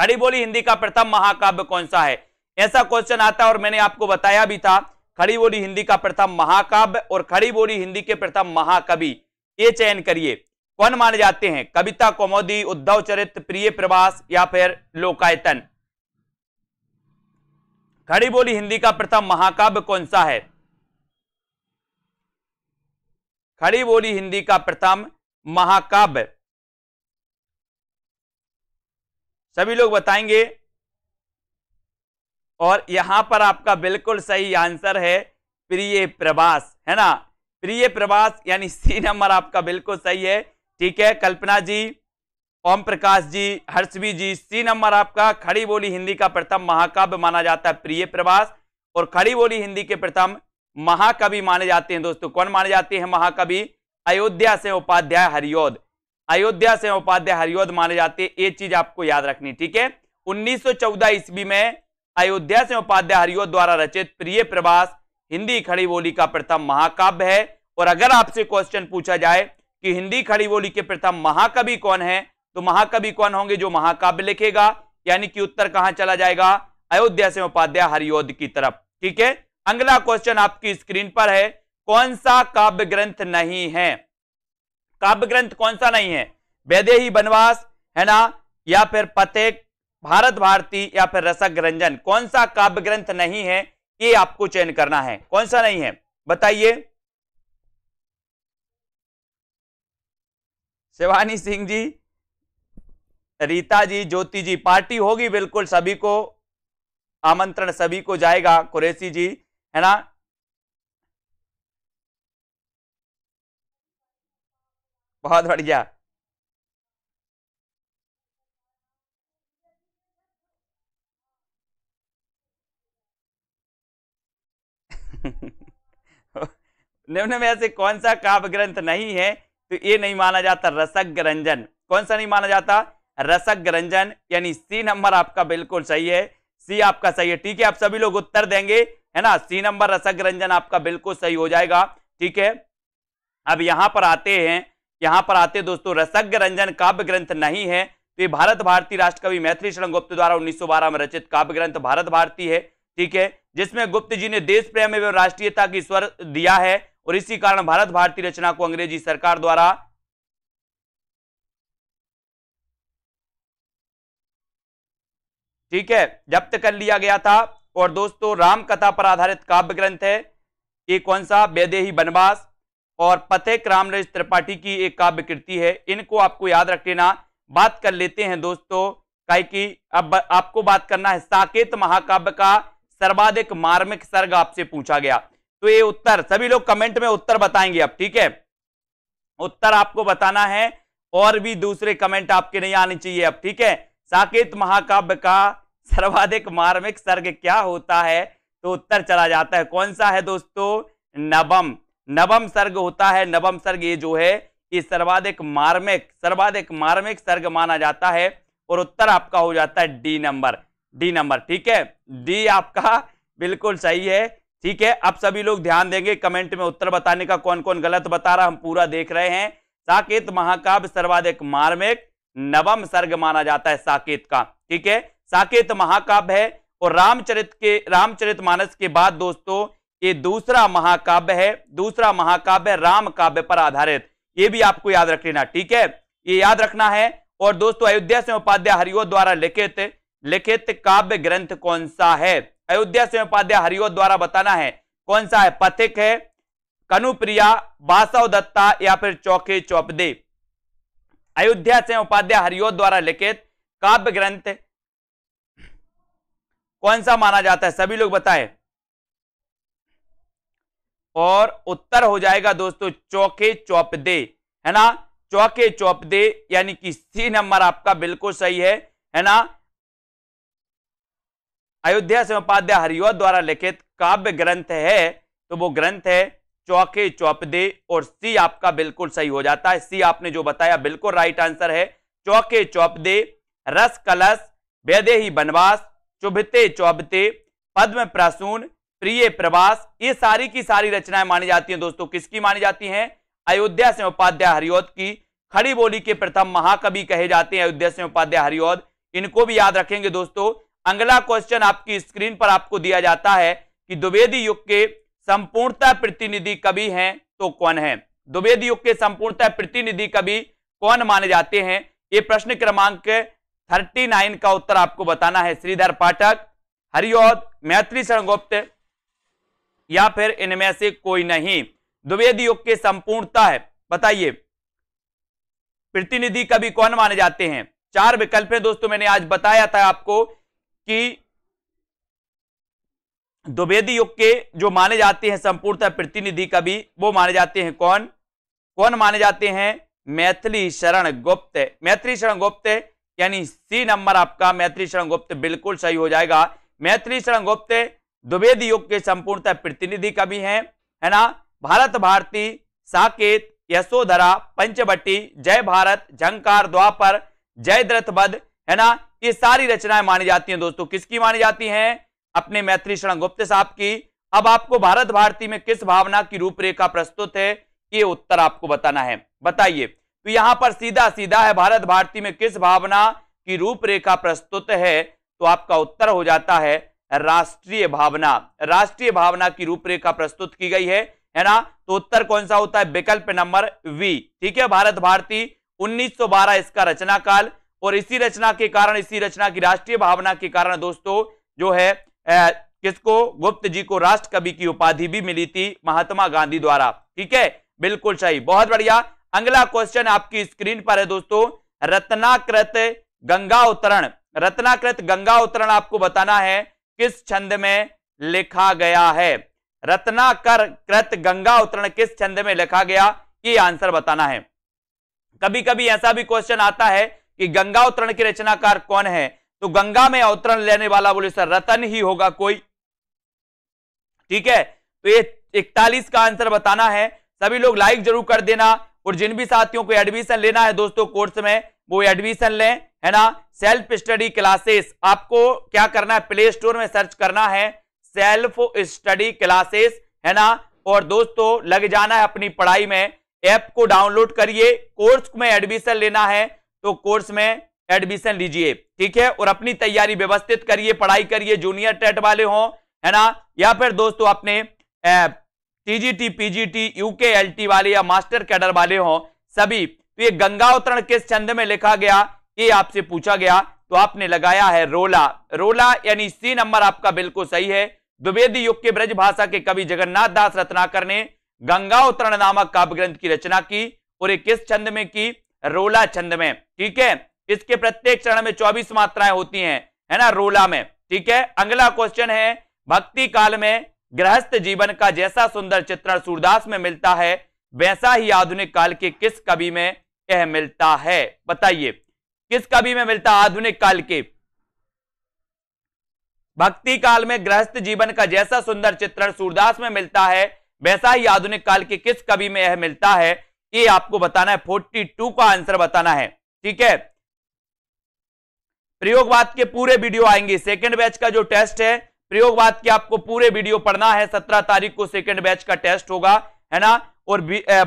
खड़ी बोली हिंदी का प्रथम महाकाव्य कौन सा है ऐसा क्वेश्चन आता है और मैंने आपको बताया भी था खड़ी बोली हिंदी का प्रथम महाकाव्य और खड़ी बोली हिंदी के प्रथम महाकवि ये चयन करिए कौन माने जाते हैं कविता कौमोदी उद्धव चरित्र प्रिय प्रवास या फिर लोकायतन खड़ी बोली हिंदी का प्रथम महाकाव्य कौन सा है खड़ी बोली हिंदी का प्रथम महाकाव्य सभी लोग बताएंगे और यहां पर आपका बिल्कुल सही आंसर है प्रिय प्रवास है ना प्रिय प्रवास यानी सी नंबर आपका बिल्कुल सही है ठीक है कल्पना जी ओम प्रकाश जी हर्षवी जी सी नंबर आपका खड़ी बोली हिंदी का प्रथम महाकाव्य माना जाता है प्रिय प्रवास और खड़ी बोली हिंदी के प्रथम महाकवि माने जाते हैं दोस्तों कौन माने जाते हैं महाकवि अयोध्या से उपाध्याय हरिओद अयोध्या से उपाध्याय हरिओद माने जाते हैं ये चीज आपको याद रखनी ठीक है 1914 ईस्वी में अयोध्या से उपाध्याय हरिओद द्वारा रचित प्रिय प्रवास हिंदी खड़ी बोली का प्रथम महाकाव्य है और अगर आपसे क्वेश्चन पूछा जाए कि हिंदी खड़ी बोली के प्रथम महाकवि कौन है तो महाकवि कौन होंगे जो महाकाव्य लिखेगा यानी कि उत्तर कहां चला जाएगा अयोध्या से उपाध्याय हरिओद की तरफ ठीक है अगला क्वेश्चन आपकी स्क्रीन पर है कौन सा काव्य ग्रंथ नहीं है काव्य ग्रंथ कौन सा नहीं है वैदेही बनवास है ना या फिर पतेक भारत भारती या फिर रसक रंजन कौन सा काव्य ग्रंथ नहीं है ये आपको चयन करना है कौन सा नहीं है बताइए शिवानी सिंह जी रीता जी ज्योति जी पार्टी होगी बिल्कुल सभी को आमंत्रण सभी को जाएगा कुरेशी जी है ना बहुत बढ़िया निम्न में ऐसे कौन सा काव्य ग्रंथ नहीं है तो ये नहीं माना जाता रसक रंजन कौन सा नहीं माना जाता रसक रंजन यानी सी नंबर आपका बिल्कुल सही है सी आपका सही है ठीक है आप सभी लोग उत्तर देंगे है ना सी नंबर रसक रंजन आपका बिल्कुल सही हो जाएगा ठीक है अब यहां पर आते हैं यहां पर आते दोस्तों रसक रंजन काव्य ग्रंथ नहीं है तो ये भारत भारती राष्ट्र कवि मैथिली शरण गुप्त द्वारा 1912 में रचित काव्य ग्रंथ भारत भारती है ठीक है जिसमें गुप्त जी ने देश प्रेम एवं राष्ट्रीयता की स्वर दिया है और इसी कारण भारत भारती रचना को अंग्रेजी सरकार द्वारा ठीक है जब्त कर लिया गया था और दोस्तों राम कथा पर आधारित काव्य ग्रंथ है ये कौन सा बेदेही बनवास और पथेक रामनरेश त्रिपाठी की एक काव्य कृति है इनको आपको याद रख लेना बात कर लेते हैं दोस्तों का की अब आपको बात करना है साकेत महाकाव्य का सर्वाधिक मार्मिक सर्ग आपसे पूछा गया तो ये उत्तर सभी लोग कमेंट में उत्तर बताएंगे अब ठीक है उत्तर आपको बताना है और भी दूसरे कमेंट आपके नहीं आने चाहिए अब ठीक है साकेत महाकाव्य का सर्वाधिक मार्मिक सर्ग क्या होता है तो उत्तर चला जाता है कौन सा है दोस्तों नवम नवम सर्ग होता है नवम सर्ग ये जो है ये सर्वाधिक मार्मिक सर्वाधिक मार्मिक सर्ग माना जाता है और उत्तर आपका हो जाता है डी नंबर डी नंबर ठीक है डी आपका बिल्कुल सही है ठीक है अब सभी लोग ध्यान देंगे कमेंट में उत्तर बताने का कौन कौन गलत बता रहा हम पूरा देख रहे हैं साकेत महाकाव्य सर्वाधिक मार्मिक नवम सर्ग माना जाता है साकेत का ठीक है साकेत महाकाव्य है और रामचरित के रामचरित मानस के बाद दोस्तों ये दूसरा महाकाव्य है दूसरा महाकाव्य राम काव्य पर आधारित ये भी आपको याद रख लेना ठीक है ये याद रखना है और दोस्तों अयोध्या से उपाध्याय हरिओ द्वारा लिखित लिखित काव्य ग्रंथ कौन सा है अयोध्या से उपाध्याय हरिओ द्वारा बताना है कौन सा है पथिक है कनुप्रिया बासव दत्ता या फिर चौके चौपदे अयोध्या से उपाध्याय हरिओ द्वारा लिखित काव्य ग्रंथ कौन सा माना जाता है सभी लोग बताए और उत्तर हो जाएगा दोस्तों चौके चौपदे है ना चौके चौपदे यानी कि सी नंबर आपका बिल्कुल सही है है ना अयोध्या से उपाध्याय हरिओ द्वारा लिखित काव्य ग्रंथ है तो वो ग्रंथ है चौके चौपदे और सी आपका बिल्कुल सही हो जाता है सी आपने जो बताया बिल्कुल राइट आंसर है चौके चौपदे रस कलश वेदे ही बनवास चुभते चौबते पद्म प्रासून प्रिय प्रवास ये सारी की सारी रचनाएं मानी जाती हैं दोस्तों किसकी मानी जाती हैं अयोध्या से उपाध्याय हरिओद की खड़ी बोली के प्रथम महाकवि कहे जाते हैं अयोध्या से उपाध्याय हरिओद इनको भी याद रखेंगे दोस्तों अगला क्वेश्चन आपकी स्क्रीन पर आपको दिया जाता है कि द्विवेदी युग के संपूर्णता प्रतिनिधि कवि हैं तो कौन है द्विवेदी युग के संपूर्णता प्रतिनिधि कवि कौन माने जाते हैं ये प्रश्न क्रमांक 39 का उत्तर आपको बताना है श्रीधर पाठक हरिओद मैत्री शरण गुप्त या फिर इनमें से कोई नहीं द्विवेदी युग के संपूर्णता है बताइए प्रतिनिधि कवि कौन माने जाते हैं चार विकल्प है दोस्तों मैंने आज बताया था आपको कि द्विवेद युग के जो माने जाते हैं संपूर्णतः प्रतिनिधि कवि वो माने जाते हैं कौन कौन माने जाते हैं मैथिली शरण गुप्त मैथिली शरण गुप्त यानी सी नंबर आपका मैथिली शरण गुप्त बिल्कुल सही हो जाएगा मैथिली शरण गुप्त द्विवेद युग के संपूर्णतः प्रतिनिधि कवि हैं है ना भारत भारती साकेत यशोधरा पंचवटी जय भारत झंकार द्वापर जय द्रथ है ना ये सारी रचनाएं मानी जाती हैं दोस्तों किसकी मानी जाती हैं अपने मैत्री शरण गुप्त साहब की अब आपको भारत भारती में किस भावना की रूपरेखा प्रस्तुत है ये उत्तर आपको बताना है बताइए तो यहां पर सीधा सीधा है भारत भारती में किस भावना की रूपरेखा प्रस्तुत है तो आपका उत्तर हो जाता है राष्ट्रीय भावना राष्ट्रीय भावना की रूपरेखा प्रस्तुत की गई है है ना तो उत्तर कौन सा होता है विकल्प नंबर वी ठीक है भारत भारती 1912 इसका रचना काल और इसी रचना के कारण इसी रचना की राष्ट्रीय भावना के कारण दोस्तों जो है ए, किसको गुप्त जी को राष्ट्र कवि की उपाधि भी मिली थी महात्मा गांधी द्वारा ठीक है बिल्कुल सही बहुत बढ़िया अगला क्वेश्चन आपकी स्क्रीन पर है दोस्तों रत्नाकृत गंगा उत्तरण रत्नाकृत गंगा उत्तरण आपको बताना है किस छंद में लिखा गया है रत्नाकर कृत गंगा उत्तरण किस छंद में लिखा गया ये आंसर बताना है कभी कभी ऐसा भी क्वेश्चन आता है कि गंगा अवतरण के रचनाकार कौन है तो गंगा में अवतरण लेने वाला बोले सर रतन ही होगा कोई ठीक है तो ये इकतालीस का आंसर बताना है सभी लोग लाइक जरूर कर देना और जिन भी साथियों को एडमिशन लेना है दोस्तों कोर्स में वो एडमिशन लें है ना सेल्फ स्टडी क्लासेस आपको क्या करना है प्ले स्टोर में सर्च करना है सेल्फ स्टडी क्लासेस है ना और दोस्तों लग जाना है अपनी पढ़ाई में ऐप को डाउनलोड करिए कोर्स में एडमिशन लेना है तो कोर्स में एडमिशन लीजिए ठीक है और अपनी तैयारी व्यवस्थित करिए पढ़ाई करिए जूनियर टेट वाले हो है ना या फिर दोस्तों अपने टीजीटी पीजीटी यूके एलटी वाले या मास्टर कैडर वाले हो सभी तो ये गंगा उत्तरण किस छंद में लिखा गया ये आपसे पूछा गया तो आपने लगाया है रोला रोला यानी सी नंबर आपका बिल्कुल सही है द्विवेदी युग के ब्रज भाषा के कवि जगन्नाथ दास रत्नाकर ने गंगा उत्तरण नामक काव्य ग्रंथ की रचना की और ये किस छंद में की रोला छंद में ठीक है इसके प्रत्येक चरण में चौबीस मात्राएं होती हैं है ना रोला में ठीक है अगला क्वेश्चन है भक्ति काल में गृहस्थ जीवन का जैसा सुंदर चित्रण सूरदास में मिलता है वैसा ही आधुनिक काल के किस कवि में यह मिलता है बताइए किस कवि में मिलता आधुनिक काल के भक्ति काल में गृहस्थ जीवन का जैसा सुंदर चित्रण सूरदास में मिलता है वैसा ही आधुनिक काल के किस कवि में यह मिलता है ये आपको बताना है फोर्टी टू का आंसर बताना है ठीक है प्रयोगवाद के पूरे वीडियो आएंगे सेकंड बैच का जो टेस्ट है प्रयोगवाद के आपको पूरे वीडियो पढ़ना है सत्रह तारीख को सेकंड बैच का टेस्ट होगा है ना और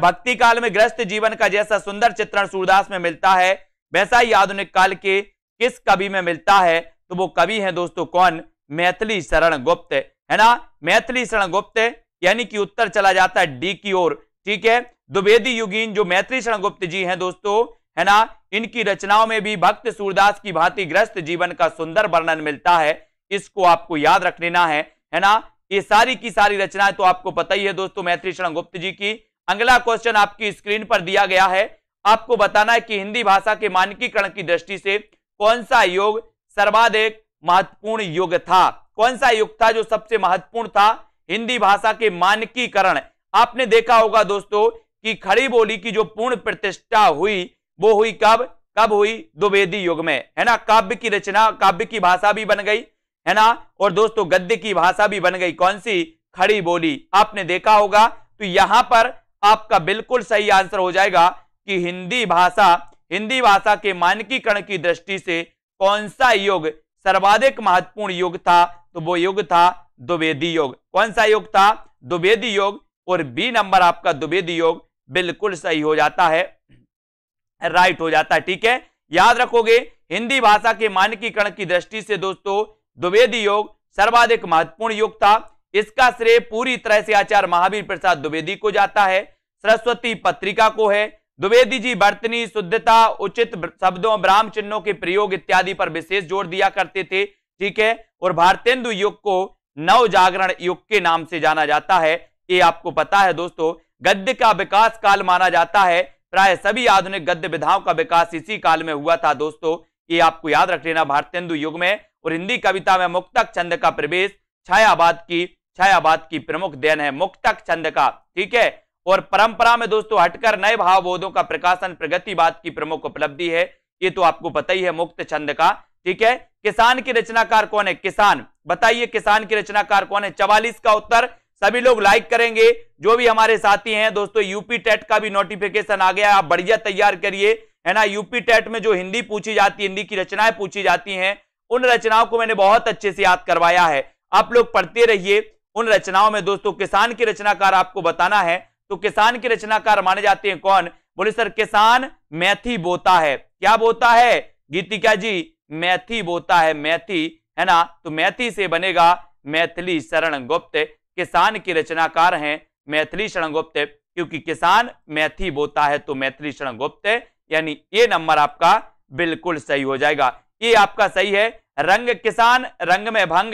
भक्ति काल में ग्रस्त जीवन का जैसा सुंदर चित्रण सूरदास में मिलता है वैसा ही आधुनिक काल के किस कवि में मिलता है तो वो कवि है दोस्तों कौन मैथिली शरण गुप्त है ना मैथिली शरण गुप्त यानी कि उत्तर चला जाता है डी की ओर ठीक है द्विवेदी युगीन जो मैत्री शरण गुप्त जी हैं दोस्तों है ना इनकी रचनाओं में भी भक्त सूरदास की भांति ग्रस्त जीवन का सुंदर वर्णन मिलता है इसको आपको याद रख लेना है है ना ये सारी की सारी रचनाएं तो आपको पता ही है दोस्तों मैत्री शरण गुप्त जी की अगला क्वेश्चन आपकी स्क्रीन पर दिया गया है आपको बताना है कि हिंदी भाषा के मानकीकरण की दृष्टि से कौन सा योग सर्वाधिक महत्वपूर्ण युग था कौन सा युग था जो सबसे महत्वपूर्ण था हिंदी भाषा के मानकीकरण आपने देखा होगा दोस्तों कि खड़ी बोली की जो पूर्ण प्रतिष्ठा हुई वो हुई कब कब हुई द्विवेदी युग में है ना काव्य की रचना काव्य की भाषा भी बन गई है ना और दोस्तों गद्य की भाषा भी बन गई कौन सी खड़ी बोली आपने देखा होगा तो यहां पर आपका बिल्कुल सही आंसर हो जाएगा कि हिंदी भाषा हिंदी भाषा के मानकीकरण की दृष्टि से कौन सा युग सर्वाधिक महत्वपूर्ण युग था तो वो युग था द्विवेदी युग कौन सा युग था द्विवेदी युग और बी नंबर आपका द्विवेदी योग बिल्कुल सही हो जाता है राइट हो जाता है ठीक है याद रखोगे हिंदी भाषा के मानकीकरण की दृष्टि से दोस्तों द्विवेदी योग सर्वाधिक महत्वपूर्ण योग था इसका श्रेय पूरी तरह से आचार्य महावीर प्रसाद द्विवेदी को जाता है सरस्वती पत्रिका को है द्विवेदी जी बर्तनी शुद्धता उचित शब्दों ब्राह्म चिन्हों के प्रयोग इत्यादि पर विशेष जोर दिया करते थे ठीक है और भारतेंदु युग को नव जागरण युग के नाम से जाना जाता है ये आपको पता है दोस्तों गद्य का विकास काल माना जाता है प्राय सभी आधुनिक गद्य विधाओं का विकास इसी काल में हुआ था दोस्तों ये आपको याद रख लेना भारतेंदु युग में और हिंदी कविता में मुक्तक छंद का प्रवेश छायावाद की छायावाद की प्रमुख देन है मुक्तक छंद का ठीक है और परंपरा में दोस्तों हटकर नए भावबोधों का प्रकाशन प्रगतिवाद की प्रमुख उपलब्धि है ये तो आपको पता ही है मुक्त छंद का ठीक है किसान के रचनाकार कौन है किसान बताइए किसान के रचनाकार कौन है चवालीस का उत्तर सभी लोग लाइक करेंगे जो भी हमारे साथी हैं दोस्तों यूपी टेट का भी नोटिफिकेशन आ गया आप बढ़िया तैयार करिए है ना यूपी टेट में जो हिंदी पूछी जाती है हिंदी की रचनाएं पूछी जाती हैं उन रचनाओं को मैंने बहुत अच्छे से याद करवाया है आप लोग पढ़ते रहिए उन रचनाओं में दोस्तों किसान की रचनाकार आपको बताना है तो किसान की रचनाकार माने जाते हैं कौन बोले सर किसान मैथी बोता है क्या बोता है गीतिका जी मैथी बोता है मैथी है ना तो मैथी से बनेगा मैथिली शरण गुप्त किसान के रचनाकार हैं मैथिली शरण गुप्त क्योंकि किसान मैथी बोता है तो मैथिली शरण गुप्त यानी ये नंबर आपका बिल्कुल सही हो जाएगा ये आपका सही है रंग किसान रंग में भंग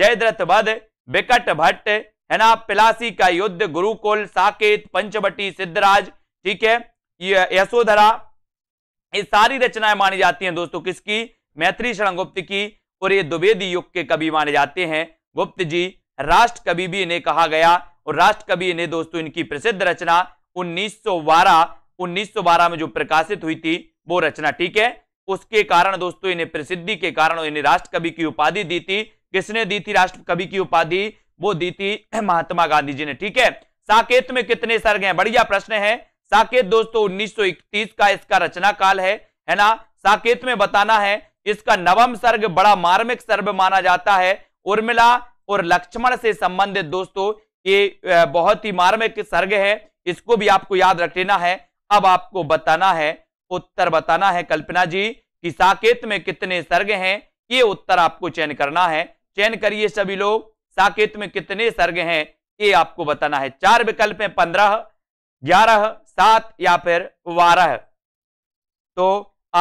जयद्रथ बध विकट भट्ट है ना पिलासी का युद्ध गुरुकुल साकेत पंचवटी सिद्धराज ठीक है ये यशोधरा ये सारी रचनाएं मानी जाती हैं दोस्तों किसकी मैथिली शरण गुप्त की और ये द्विवेदी युग के कवि माने जाते हैं गुप्त जी राष्ट्र कवि भी इन्हें कहा गया और राष्ट्र कवि इन्हें दोस्तों इनकी प्रसिद्ध रचना 1912 1912 में जो प्रकाशित हुई थी वो रचना ठीक है उसके कारण दोस्तों इन्हें प्रसिद्धि के कारण इन्हें राष्ट्र कवि की उपाधि दी थी किसने दी थी राष्ट्र कवि की उपाधि वो दी थी महात्मा गांधी जी ने ठीक है साकेत में कितने सर्ग हैं बढ़िया प्रश्न है साकेत दोस्तों उन्नीस का इसका रचना काल है है ना साकेत में बताना है इसका नवम सर्ग बड़ा मार्मिक सर्ग माना जाता है उर्मिला और लक्ष्मण से संबंधित दोस्तों ये बहुत ही मार्मिक सर्ग है इसको भी आपको याद रख लेना है अब आपको बताना है उत्तर बताना है कल्पना जी कि साकेत में कितने सर्ग हैं ये उत्तर आपको चयन करना है चयन करिए सभी लोग साकेत में कितने सर्ग हैं ये आपको बताना है चार विकल्प है पंद्रह ग्यारह सात या फिर बारह तो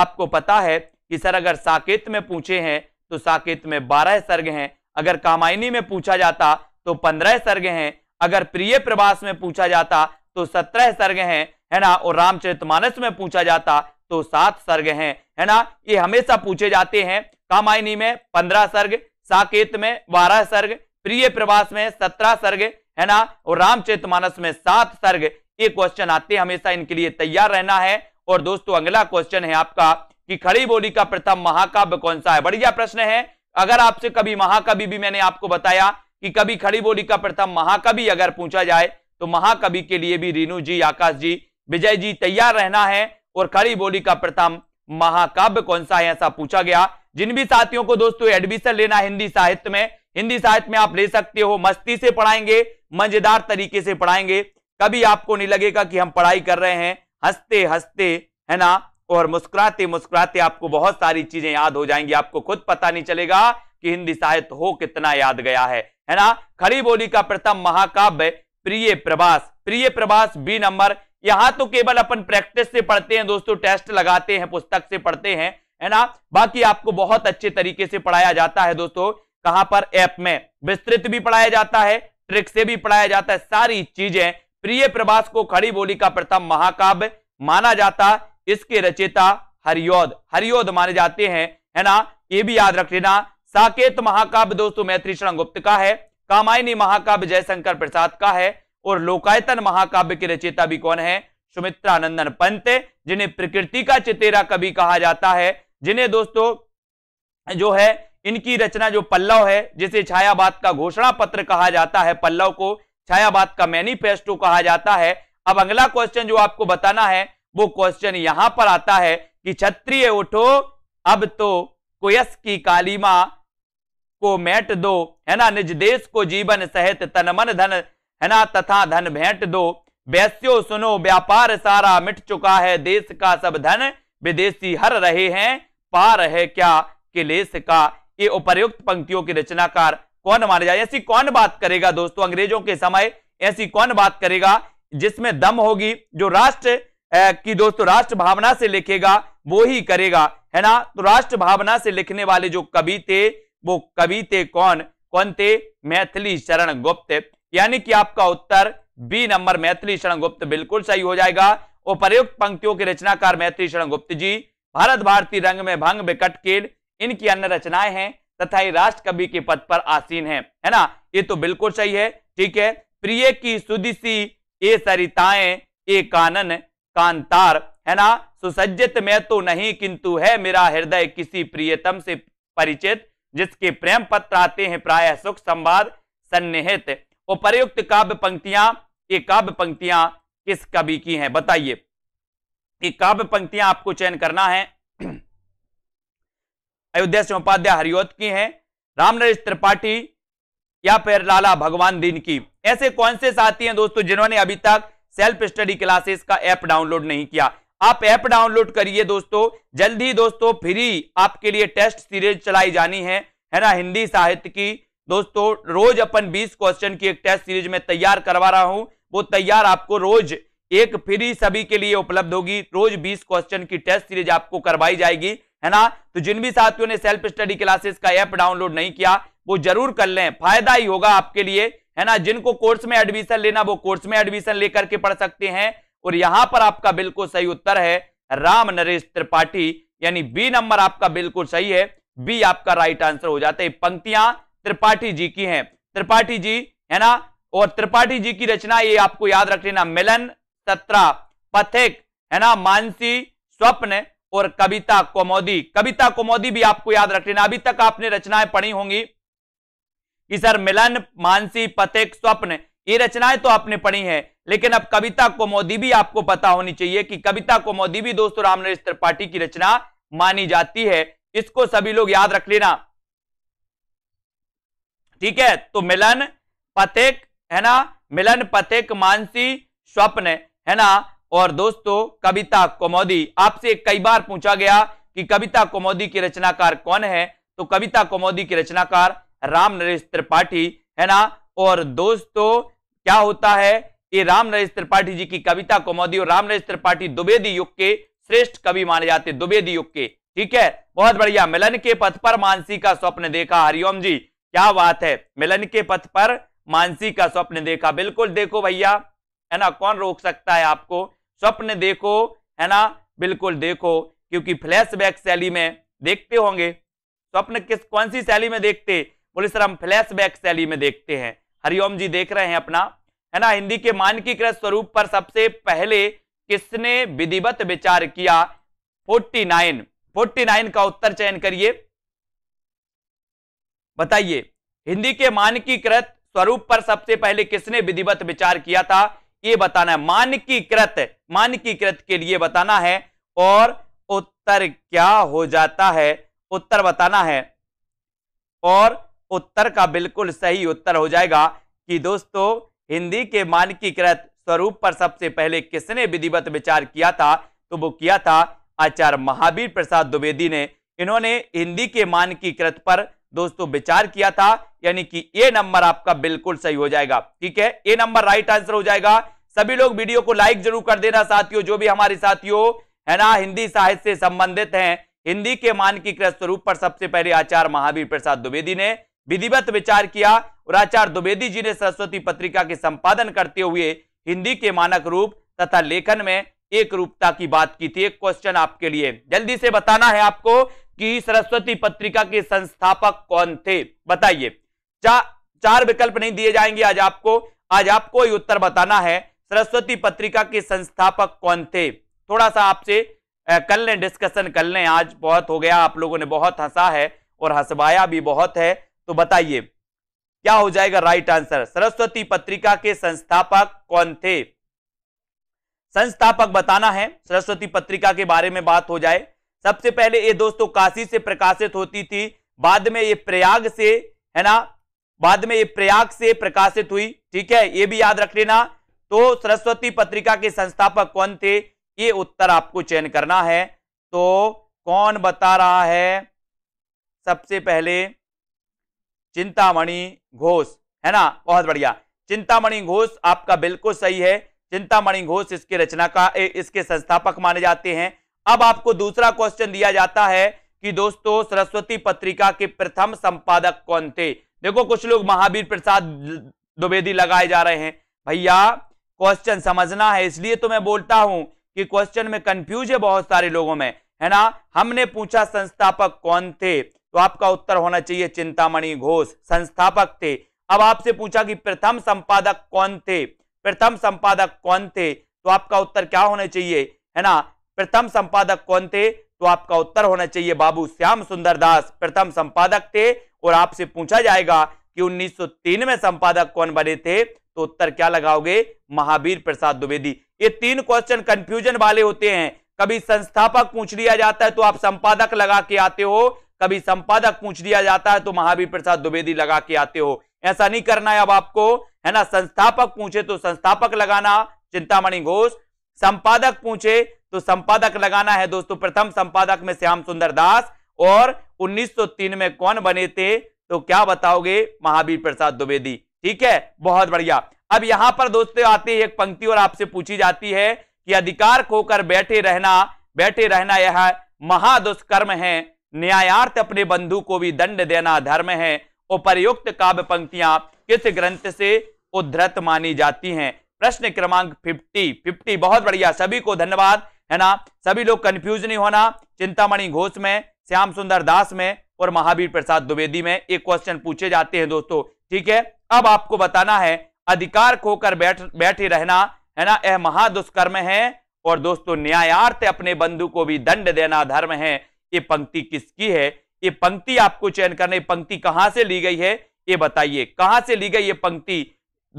आपको पता है कि सर अगर साकेत में पूछे हैं तो साकेत में बारह सर्ग हैं अगर कामायनी में पूछा जाता तो पंद्रह सर्ग हैं अगर प्रिय प्रवास में पूछा जाता तो सत्रह सर्ग हैं है ना और रामचरितमानस में पूछा जाता तो सात सर्ग हैं है ना ये हमेशा पूछे जाते हैं कामायनी में पंद्रह सर्ग साकेत में बारह सर्ग प्रिय प्रवास में सत्रह सर्ग है ना और रामचरितमानस में सात सर्ग ये क्वेश्चन आते हमेशा इनके लिए तैयार रहना है और दोस्तों अगला क्वेश्चन है आपका कि खड़ी बोली का प्रथम महाकाव्य कौन सा है बढ़िया प्रश्न है अगर आपसे कभी महाकवि भी मैंने आपको बताया कि कभी खड़ी बोली का प्रथम महाकवि अगर पूछा जाए तो महाकवि के लिए भी रीनू जी आकाश जी विजय जी तैयार रहना है और खड़ी बोली का प्रथम महाकाव्य कौन सा है ऐसा पूछा गया जिन भी साथियों को दोस्तों एडमिशन लेना हिंदी साहित्य में हिंदी साहित्य में आप ले सकते हो मस्ती से पढ़ाएंगे मजेदार तरीके से पढ़ाएंगे कभी आपको नहीं लगेगा कि हम पढ़ाई कर रहे हैं हंसते हंसते है ना और मुस्कुराते मुस्कुराते आपको बहुत सारी चीजें याद हो जाएंगी आपको खुद पता नहीं चलेगा कि हिंदी साहित्य हो कितना याद गया है है ना खड़ी बोली का प्रथम महाकाव्य प्रिय प्रवास प्रिय प्रवास बी नंबर यहां तो केवल अपन प्रैक्टिस से पढ़ते हैं दोस्तों टेस्ट लगाते हैं पुस्तक से पढ़ते हैं है ना बाकी आपको बहुत अच्छे तरीके से पढ़ाया जाता है दोस्तों कहां पर ऐप में विस्तृत भी पढ़ाया जाता है ट्रिक से भी पढ़ाया जाता है सारी चीजें प्रिय प्रवास को खड़ी बोली का प्रथम महाकाव्य माना जाता इसके रचेता हरियोध हरियोध माने जाते हैं है ना ये भी याद रख लेना साकेत महाकाव्य दोस्तों मैत्री शरण गुप्त का है कामायनी महाकाव्य जयशंकर प्रसाद का है और लोकायतन महाकाव्य के रचेता भी कौन है सुमित्रा नंदन पंत जिन्हें प्रकृति का चितेरा कवि कहा जाता है जिन्हें दोस्तों जो है इनकी रचना जो पल्लव है जिसे छायावाद का घोषणा पत्र कहा जाता है पल्लव को छायावाद का मैनिफेस्टो कहा जाता है अब अगला क्वेश्चन जो आपको बताना है वो क्वेश्चन यहां पर आता है कि क्षत्रिय उठो अब तो कुयस की कालीमा को मैट दो है ना निज देश को जीवन सहित तन मन धन है ना तथा धन भेंट दो वैश्यो सुनो व्यापार सारा मिट चुका है देश का सब धन विदेशी हर रहे हैं पार है क्या किलेस का ये उपर्युक्त पंक्तियों के रचनाकार कौन माने जाए ऐसी कौन बात करेगा दोस्तों अंग्रेजों के समय ऐसी कौन बात करेगा जिसमें दम होगी जो राष्ट्र कि दोस्तों राष्ट्र भावना से लिखेगा वो ही करेगा है ना तो राष्ट्र भावना से लिखने वाले जो कवि थे वो कवि थे कौन कौन थे मैथिली शरण गुप्त यानी कि आपका उत्तर बी नंबर मैथिली शरण गुप्त बिल्कुल सही हो जाएगा उपयुक्त पंक्तियों के रचनाकार मैथिली शरण गुप्त जी भारत भारती रंग में भंग विकट केल इनकी अन्य रचनाएं हैं तथा ये राष्ट्र कवि के पद पर आसीन है है ना ये तो बिल्कुल सही है ठीक है प्रिय की सुदिशी ए सरिताएं ए कानन कांतार है ना सुसज्जित मैं तो नहीं किंतु है मेरा हृदय किसी प्रियतम से परिचित जिसके प्रेम पत्र आते हैं प्राय सुख संवाद सन्निहित उपरयुक्त काव्य पंक्तियां ये काव्य पंक्तियां किस कवि की हैं बताइए ये काव्य पंक्तियां आपको चयन करना है अयोध्या से उपाध्याय हरिओत की हैं रामनरेश त्रिपाठी या फिर लाला भगवान दीन की ऐसे कौन से साथी हैं दोस्तों जिन्होंने अभी तक सेल्फ स्टडी क्लासेस का ऐप डाउनलोड नहीं किया आप ऐप डाउनलोड करिए दोस्तों जल्दी दोस्तों फ्री आपके लिए टेस्ट सीरीज चलाई जानी है है ना हिंदी साहित्य की दोस्तों रोज अपन 20 क्वेश्चन की एक टेस्ट सीरीज में तैयार करवा रहा हूं वो तैयार आपको रोज एक फ्री सभी के लिए उपलब्ध होगी रोज 20 क्वेश्चन की टेस्ट सीरीज आपको करवाई जाएगी है ना तो जिन भी साथियों ने सेल्फ स्टडी क्लासेस का ऐप डाउनलोड नहीं किया वो जरूर कर लें फायदा ही होगा आपके लिए है ना जिनको कोर्स में एडमिशन लेना वो कोर्स में एडमिशन लेकर के पढ़ सकते हैं और यहां पर आपका बिल्कुल सही उत्तर है राम नरेश त्रिपाठी यानी बी नंबर आपका बिल्कुल सही है बी आपका राइट आंसर हो जाता है पंक्तियां त्रिपाठी जी की हैं त्रिपाठी जी है ना और त्रिपाठी जी की रचना ये आपको याद रख लेना मिलन सत्रा पथिक है ना मानसी स्वप्न और कविता कोमोदी कविता कोमोदी भी आपको याद रख लेना अभी तक आपने रचनाएं पढ़ी होंगी कि सर मिलन मानसी पतेक स्वप्न ये रचनाएं तो आपने पढ़ी है लेकिन अब कविता कोमोदी भी आपको पता होनी चाहिए कि कविता कोमोदी भी दोस्तों नरेश त्रिपाठी की रचना मानी जाती है इसको सभी लोग याद रख लेना ठीक है तो मिलन पथेक है ना मिलन पथेक मानसी स्वप्न है ना और दोस्तों कविता कोमोदी आपसे कई बार पूछा गया कि कविता कोमोदी की रचनाकार कौन है तो कविता कोमोदी की रचनाकार राम नरेश त्रिपाठी है ना और दोस्तों क्या होता है ये राम नरेश त्रिपाठी जी की कविता को मोदी और राम नरेश त्रिपाठी द्विवेदी युग के श्रेष्ठ कवि माने जाते द्विवेदी युग के ठीक है बहुत बढ़िया मिलन के पथ पर मानसी का स्वप्न देखा हरिओम जी क्या बात है मिलन के पथ पर मानसी का स्वप्न देखा बिल्कुल देखो भैया है ना कौन रोक सकता है आपको स्वप्न देखो है ना बिल्कुल देखो क्योंकि फ्लैशबैक शैली में देखते होंगे स्वप्न किस कौन सी शैली में देखते बोले सर हम बैक शैली में देखते हैं हरिओम जी देख रहे हैं अपना है ना हिंदी के मानकीकृत स्वरूप पर सबसे पहले किसने विधिवत विचार किया 49 49 का उत्तर चयन करिए बताइए हिंदी के मानकीकृत स्वरूप पर सबसे पहले किसने विधिवत विचार किया था ये बताना है मानकीकृत मानकीकृत के लिए बताना है और उत्तर क्या हो जाता है उत्तर बताना है और उत्तर का बिल्कुल सही उत्तर हो जाएगा कि दोस्तों हिंदी के मानकीकृत स्वरूप पर सबसे पहले किसने विधिवत विचार किया था तो वो किया था आचार्य महावीर प्रसाद द्विवेदी ने इन्होंने हिंदी के मानकीकृत पर दोस्तों विचार किया था यानी कि ए नंबर आपका बिल्कुल सही हो जाएगा ठीक है ए नंबर राइट आंसर हो जाएगा सभी लोग वीडियो को लाइक जरूर कर देना साथियों जो भी हमारे साथियों है ना हिंदी साहित्य से संबंधित हैं हिंदी के मानकीकृत स्वरूप पर सबसे पहले आचार्य महावीर प्रसाद द्विवेदी ने विधिवत विचार किया और आचार्य द्विवेदी जी ने सरस्वती पत्रिका के संपादन करते हुए हिंदी के मानक रूप तथा लेखन में एक रूपता की बात की थी एक क्वेश्चन आपके लिए जल्दी से बताना है आपको कि सरस्वती पत्रिका के संस्थापक कौन थे बताइए चा, चार विकल्प नहीं दिए जाएंगे आज आपको आज आपको उत्तर बताना है सरस्वती पत्रिका के संस्थापक कौन थे थोड़ा सा आपसे कर लें डिस्कशन कर लें आज बहुत हो गया आप लोगों ने बहुत हंसा है और हंसवाया भी बहुत है तो बताइए क्या हो जाएगा राइट आंसर सरस्वती पत्रिका के संस्थापक कौन थे संस्थापक बताना है सरस्वती पत्रिका के बारे में बात हो जाए सबसे पहले ये दोस्तों काशी से प्रकाशित होती थी बाद में ये प्रयाग से है ना बाद में ये प्रयाग से प्रकाशित हुई ठीक है ये भी याद रख लेना तो सरस्वती पत्रिका के संस्थापक कौन थे ये उत्तर आपको चयन करना है तो कौन बता रहा है सबसे पहले चिंतामणि घोष है ना बहुत बढ़िया चिंतामणि घोष आपका बिल्कुल सही है चिंतामणि घोष इसके रचना का इसके संस्थापक माने जाते हैं अब आपको दूसरा क्वेश्चन दिया जाता है कि दोस्तों सरस्वती पत्रिका के प्रथम संपादक कौन थे देखो कुछ लोग महावीर प्रसाद द्विवेदी लगाए जा रहे हैं भैया क्वेश्चन समझना है इसलिए तो मैं बोलता हूं कि क्वेश्चन में कंफ्यूज है बहुत सारे लोगों में है ना हमने पूछा संस्थापक कौन थे तो आपका उत्तर होना चाहिए चिंतामणि घोष संस्थापक थे अब आपसे पूछा कि प्रथम संपादक कौन थे प्रथम संपादक कौन थे तो आपका उत्तर क्या होना चाहिए है ना प्रथम संपादक कौन थे तो आपका उत्तर होना चाहिए बाबू श्याम सुंदर दास प्रथम संपादक थे और आपसे पूछा जाएगा कि 1903 में संपादक कौन बने थे तो उत्तर क्या लगाओगे महावीर प्रसाद द्विवेदी ये तीन क्वेश्चन कंफ्यूजन वाले होते हैं कभी संस्थापक पूछ लिया जाता है तो आप संपादक लगा के आते हो कभी संपादक पूछ दिया जाता है तो महावीर प्रसाद द्विवेदी लगा के आते हो ऐसा नहीं करना है अब आपको है ना संस्थापक पूछे तो संस्थापक लगाना चिंतामणि घोष संपादक पूछे तो संपादक लगाना है दोस्तों प्रथम संपादक में श्याम सुंदर दास और 1903 में कौन बने थे तो क्या बताओगे महावीर प्रसाद द्विवेदी ठीक है बहुत बढ़िया अब यहां पर दोस्तों आती है एक पंक्ति और आपसे पूछी जाती है कि अधिकार खोकर बैठे रहना बैठे रहना यह महादुष्कर्म है न्यायार्थ अपने बंधु को भी दंड देना धर्म है उपर्युक्त काव्य पंक्तियां किस ग्रंथ से उद्धृत मानी जाती हैं प्रश्न क्रमांक 50 50 बहुत बढ़िया सभी को धन्यवाद है ना सभी लोग कंफ्यूज नहीं होना चिंतामणि घोष में श्याम सुंदर दास में और महावीर प्रसाद द्विवेदी में एक क्वेश्चन पूछे जाते हैं दोस्तों ठीक है अब आपको बताना है अधिकार खोकर बैठ बैठे रहना है ना यह महादुष्कर्म है और दोस्तों न्यायार्थ अपने बंधु को भी दंड देना धर्म है ये पंक्ति किसकी है ये पंक्ति आपको चयन करना पंक्ति कहां से ली गई है ये बताइए कहां से ली गई ये पंक्ति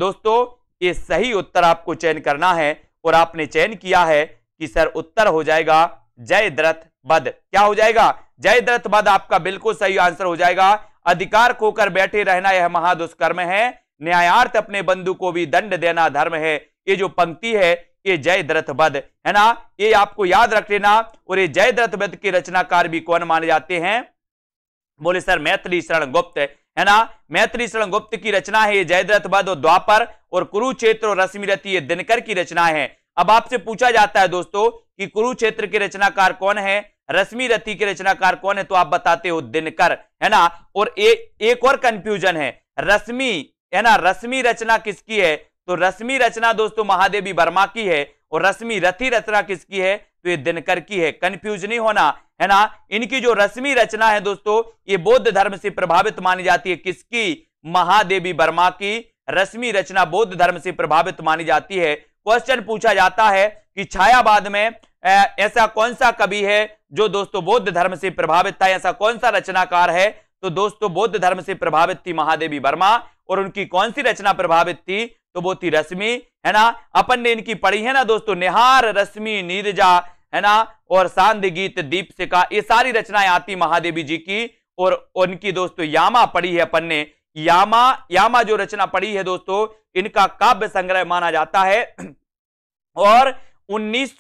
दोस्तों ये सही उत्तर आपको चयन करना है और आपने चयन किया है कि सर उत्तर हो जाएगा जय द्रथ बद क्या हो जाएगा जय द्रथ बद आपका बिल्कुल सही आंसर हो जाएगा अधिकार खोकर बैठे रहना यह महादुष्कर्म है न्यायार्थ अपने बंधु को भी दंड देना धर्म है ये जो पंक्ति है के जय द्रथ बद है ना ये आपको याद रख लेना और ये जय द्रथ बद के रचनाकार भी कौन माने जाते हैं बोले सर मैथिली शरण गुप्त है ना मैत्री शरण गुप्त की रचना है ये जयद्रथ बद और द्वापर और कुरुक्षेत्र और रश्मिरथी ये दिनकर की रचना है अब आपसे पूछा जाता है दोस्तों कि कुरुक्षेत्र के रचनाकार कौन है रश्मि रथी के रचनाकार कौन है तो आप बताते हो दिनकर है ना और ए, एक और कंफ्यूजन है रश्मि है ना रश्मि रचना किसकी है तो रस्मी रचना दोस्तों महादेवी वर्मा की है और रस्मी रथी रचना किसकी है तो ये दिनकर की है कंफ्यूज नहीं होना है ना इनकी जो रस्मी रचना है दोस्तों ये बौद्ध धर्म से प्रभावित मानी जाती है किसकी महादेवी वर्मा की रस्मी रचना बौद्ध धर्म से प्रभावित मानी जाती है क्वेश्चन पूछा जाता है कि छायावाद में ऐसा कौन सा कवि है जो दोस्तों बौद्ध धर्म से प्रभावित था ऐसा कौन सा रचनाकार है तो दोस्तों बौद्ध धर्म से प्रभावित थी महादेवी वर्मा और उनकी कौन सी रचना प्रभावित थी तो बोती रश्मि है ना अपन ने इनकी पढ़ी है ना दोस्तों निहार रश्मि नीरजा है ना और सांध गीत दीप से का ये सारी रचनाएं आती महादेवी जी की और उनकी दोस्तों यामा पढ़ी है अपन ने यामा यामा जो रचना पढ़ी है दोस्तों इनका काव्य संग्रह माना जाता है और उन्नीस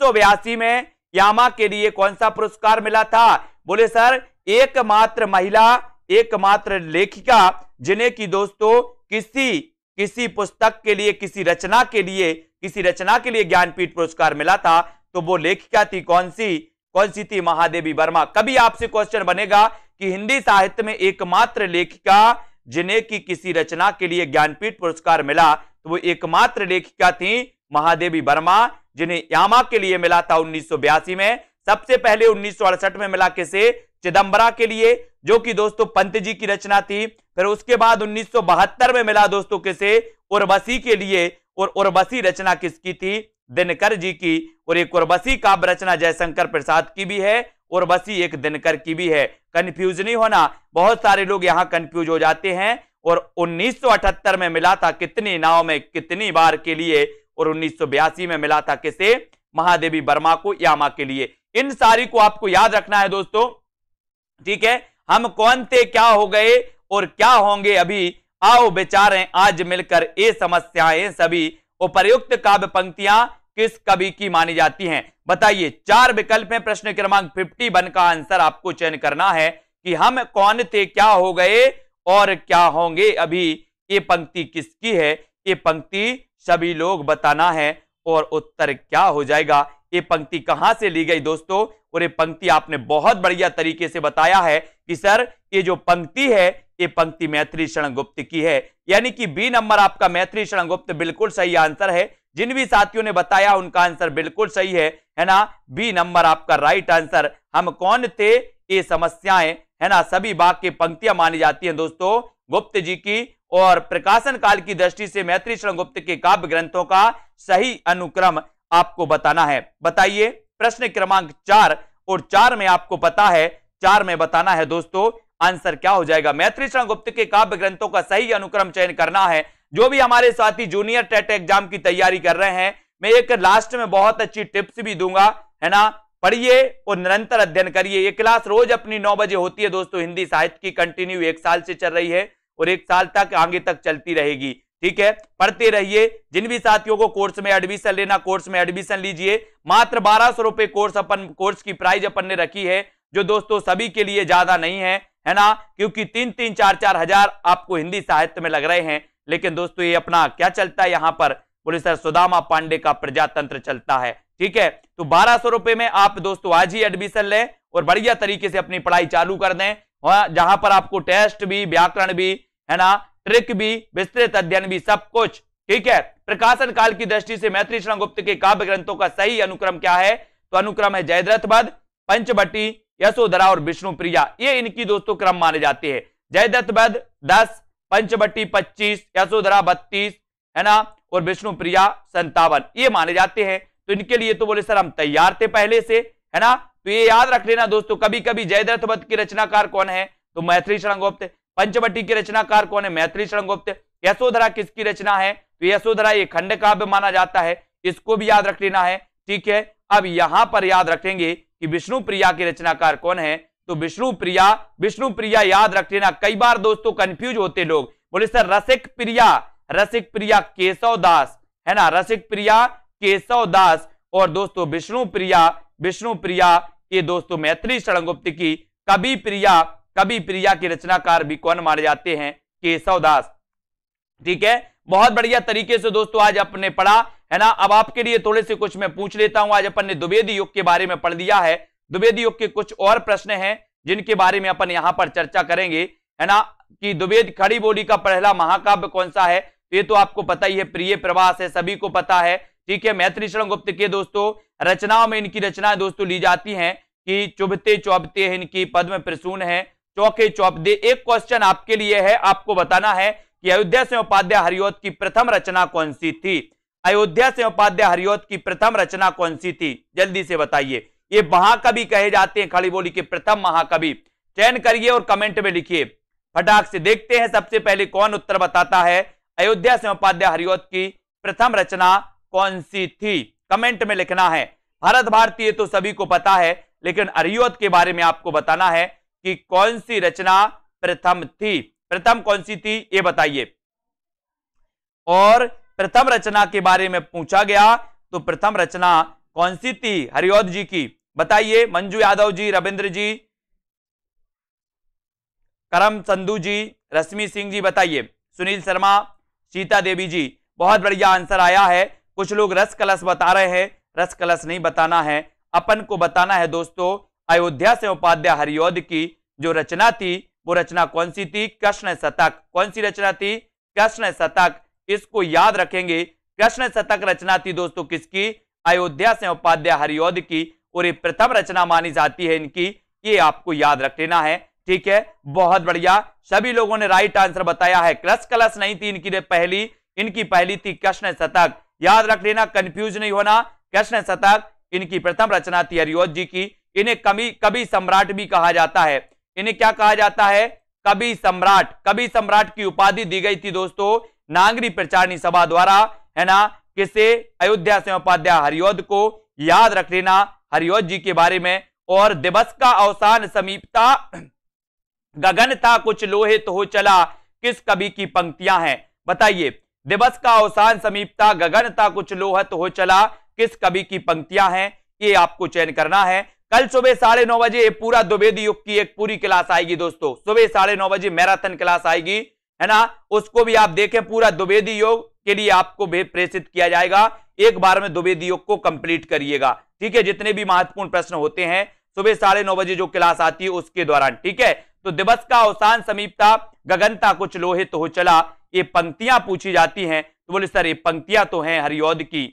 में यामा के लिए कौन सा पुरस्कार मिला था बोले सर एकमात्र महिला एकमात्र लेखिका जिन्हें की दोस्तों किसी किसी पुस्तक के लिए किसी रचना के लिए किसी रचना के लिए ज्ञानपीठ पुरस्कार मिला था तो वो लेखिका थी कौन सी कौन सी थी महादेवी वर्मा कभी आपसे क्वेश्चन बनेगा कि हिंदी साहित्य में एकमात्र लेखिका जिन्हें की किसी रचना के लिए ज्ञानपीठ पुरस्कार मिला तो वो एकमात्र लेखिका थी महादेवी वर्मा जिन्हें यामा के लिए मिला था उन्नीस में सबसे पहले उन्नीस में मिला किसे चिदंबरा के लिए जो कि दोस्तों पंत जी की रचना थी फिर उसके बाद उन्नीस में मिला दोस्तों किसे उर्वशी के लिए और उर्वशी रचना किसकी थी दिनकर जी की और एक उर्वशी काव्य रचना जयशंकर प्रसाद की भी है बसी एक दिनकर की भी है कंफ्यूज नहीं होना बहुत सारे लोग यहाँ कंफ्यूज हो जाते हैं और 1978 में मिला था कितनी नाव में कितनी बार के लिए और उन्नीस में मिला था किसे महादेवी वर्मा को यामा के लिए इन सारी को आपको याद रखना है दोस्तों ठीक है हम कौन थे क्या हो गए और क्या होंगे अभी आओ बेचारे आज मिलकर ये समस्याएं सभी उपयुक्त काव्य पंक्तियां किस कवि की मानी जाती हैं बताइए चार विकल्प है प्रश्न क्रमांक फिफ्टी वन का आंसर आपको चयन करना है कि हम कौन थे क्या हो गए और क्या होंगे अभी ये पंक्ति किसकी है ये पंक्ति सभी लोग बताना है और उत्तर क्या हो जाएगा ये पंक्ति कहां से ली गई दोस्तों और ये पंक्ति आपने बहुत बढ़िया तरीके से बताया है कि सर ये जो पंक्ति है ये पंक्ति मैत्री शरण गुप्त की है यानी कि बी नंबर आपका मैत्री शरण गुप्त बिल्कुल सही आंसर है जिन भी साथियों ने बताया उनका आंसर बिल्कुल सही है है ना बी नंबर आपका राइट आंसर हम कौन थे ये समस्याएं है ना सभी बाग की पंक्तियां मानी जाती हैं दोस्तों गुप्त जी की और प्रकाशन काल की दृष्टि से मैत्री शरण गुप्त के काव्य ग्रंथों का सही अनुक्रम आपको बताना है बताइए प्रश्न क्रमांक चार और चार में आपको पता है चार में बताना है दोस्तों आंसर क्या हो जाएगा मैत्री शरण गुप्त के काव्य ग्रंथों का सही अनुक्रम चयन करना है जो भी हमारे साथी जूनियर टेट एग्जाम की तैयारी कर रहे हैं मैं एक लास्ट में बहुत अच्छी टिप्स भी दूंगा है ना पढ़िए और निरंतर अध्ययन करिए ये क्लास रोज अपनी नौ बजे होती है दोस्तों हिंदी साहित्य की कंटिन्यू एक साल से चल रही है और एक साल तक आगे तक चलती रहेगी ठीक है पढ़ते रहिए जिन भी साथियों को कोर्स में एडमिशन लेना कोर्स में एडमिशन लीजिए मात्र बारह सौ रुपए कोर्स अपन कोर्स की प्राइस अपन ने रखी है जो दोस्तों सभी के लिए ज्यादा नहीं है है ना क्योंकि तीन तीन चार चार हजार आपको हिंदी साहित्य में लग रहे हैं लेकिन दोस्तों ये अपना क्या चलता है यहाँ पर बोले सर सुदामा पांडे का प्रजातंत्र चलता है ठीक है तो बारह सौ रुपए में आप दोस्तों आज ही एडमिशन लें और बढ़िया तरीके से अपनी पढ़ाई चालू कर दें जहां पर आपको टेस्ट भी व्याकरण भी है ना ट्रिक भी विस्तृत अध्ययन भी सब कुछ ठीक है प्रकाशन काल की दृष्टि से मैत्री शरण गुप्त के काव्य ग्रंथों का सही अनुक्रम क्या है तो अनुक्रम है जयद्रथ बद पंचवटी यशोधरा और प्रिया ये इनकी दोस्तों क्रम माने जाते हैं जयद्रथ बद दस पंचवटी पच्चीस यशोधरा बत्तीस है ना और विष्णु प्रिया संतावन ये माने जाते हैं तो इनके लिए तो बोले सर हम तैयार थे पहले से है ना तो ये याद रख लेना दोस्तों कभी कभी जयद्रथ बद के रचनाकार कौन है तो मैत्री शरण गुप्त पंचवटी के रचनाकार कौन है मैत्री शरण गुप्त यशोधरा किसकी रचना है तो यशोधरा ये खंड काव्य माना जाता है इसको भी याद रख लेना है ठीक है अब यहां पर याद रखेंगे कि विष्णु प्रिया की रचनाकार कौन है तो विष्णु प्रिया विष्णु प्रिया याद रख लेना कई बार दोस्तों कंफ्यूज होते लोग बोले सर रसिक प्रिया रसिक प्रिया केशव दास है ना रसिक प्रिया केशव दास और दोस्तों विष्णु प्रिया विष्णु प्रिया ये दोस्तों मैत्री शरणगुप्त की कवि प्रिया कभी प्रिया के रचनाकार भी कौन माने जाते हैं केशव दास ठीक है बहुत बढ़िया तरीके से दोस्तों आज आपने पढ़ा है ना अब आपके लिए थोड़े से कुछ मैं पूछ लेता हूं आज अपन ने द्विवेदी युग के बारे में पढ़ लिया है द्विवेदी युग के कुछ और प्रश्न हैं जिनके बारे में अपन यहां पर चर्चा करेंगे है ना कि द्विवेद खड़ी बोली का पहला महाकाव्य कौन सा है ये तो आपको पता ही है प्रिय प्रवास है सभी को पता है ठीक है मैत्री शरण गुप्त के दोस्तों रचनाओं में इनकी रचनाएं दोस्तों ली जाती हैं कि चुभते चौबते इनकी पद्म प्रसून है चौके दे एक क्वेश्चन आपके लिए है आपको बताना है कि अयोध्या से उपाध्याय हरिओत की प्रथम रचना कौन सी थी अयोध्या से उपाध्याय हरिओत की प्रथम रचना कौन सी थी जल्दी से बताइए ये महाकवि कहे जाते हैं खड़ी बोली के प्रथम महाकवि चयन करिए और कमेंट में लिखिए फटाक से देखते हैं सबसे पहले कौन उत्तर बताता है अयोध्या से उपाध्याय हरिओत की प्रथम रचना कौन सी थी कमेंट में लिखना है भारत भारतीय तो सभी को पता है लेकिन हरिओत के बारे में आपको बताना है कि कौन सी रचना प्रथम थी प्रथम कौन सी थी ये बताइए और प्रथम रचना के बारे में पूछा गया तो प्रथम रचना कौन सी थी हरिओद जी की बताइए मंजू यादव जी रविंद्र जी करम संधु जी रश्मि सिंह जी बताइए सुनील शर्मा सीता देवी जी बहुत बढ़िया आंसर आया है कुछ लोग रस कलश बता रहे हैं रस कलश नहीं बताना है अपन को बताना है दोस्तों अयोध्या से उपाध्याय हरियोद की जो रचना थी वो रचना कौन सी थी कृष्ण शतक कौन सी रचना थी कृष्ण शतक इसको याद रखेंगे कृष्ण शतक रचना थी दोस्तों किसकी अयोध्या से उपाध्याय हरियोद की और ये प्रथम रचना मानी जाती है इनकी ये आपको याद रख लेना है ठीक है बहुत बढ़िया सभी लोगों ने राइट आंसर बताया है क्रस कलश नहीं थी इनकी पहली इनकी पहली थी कृष्ण शतक याद रख लेना कंफ्यूज नहीं होना कृष्ण शतक इनकी प्रथम रचना थी हरिओद जी की इन्हें कभी कभी सम्राट भी कहा जाता है इन्हें क्या कहा जाता है कभी सम्राट कभी सम्राट की उपाधि दी गई थी दोस्तों नागरी प्रचारणी सभा द्वारा है ना किसे अयोध्या से उपाध्याय हरियोद को याद रख लेना हरियोद जी के बारे में और दिवस का अवसान समीपता गगन था कुछ लोहित तो हो चला किस कवि की पंक्तियां हैं बताइए दिवस का अवसान समीपता गगन था कुछ लोहत तो हो चला किस कवि की पंक्तियां हैं ये आपको चयन करना है कल सुबह साढ़े नौ बजे पूरा द्विवेदी युग की एक पूरी क्लास आएगी दोस्तों सुबह साढ़े नौ बजे मैराथन क्लास आएगी है ना उसको भी आप देखें पूरा द्विवेदी योग के लिए आपको प्रेषित किया जाएगा एक बार में द्विवेदी योग को कंप्लीट करिएगा ठीक है जितने भी महत्वपूर्ण प्रश्न होते हैं सुबह साढ़े नौ बजे जो क्लास आती है उसके दौरान ठीक है तो दिवस का अवसान समीपता गगनता कुछ लोहित तो हो चला ये पंक्तियां पूछी जाती हैं तो बोले सर ये पंक्तियां तो हैं हरिओद की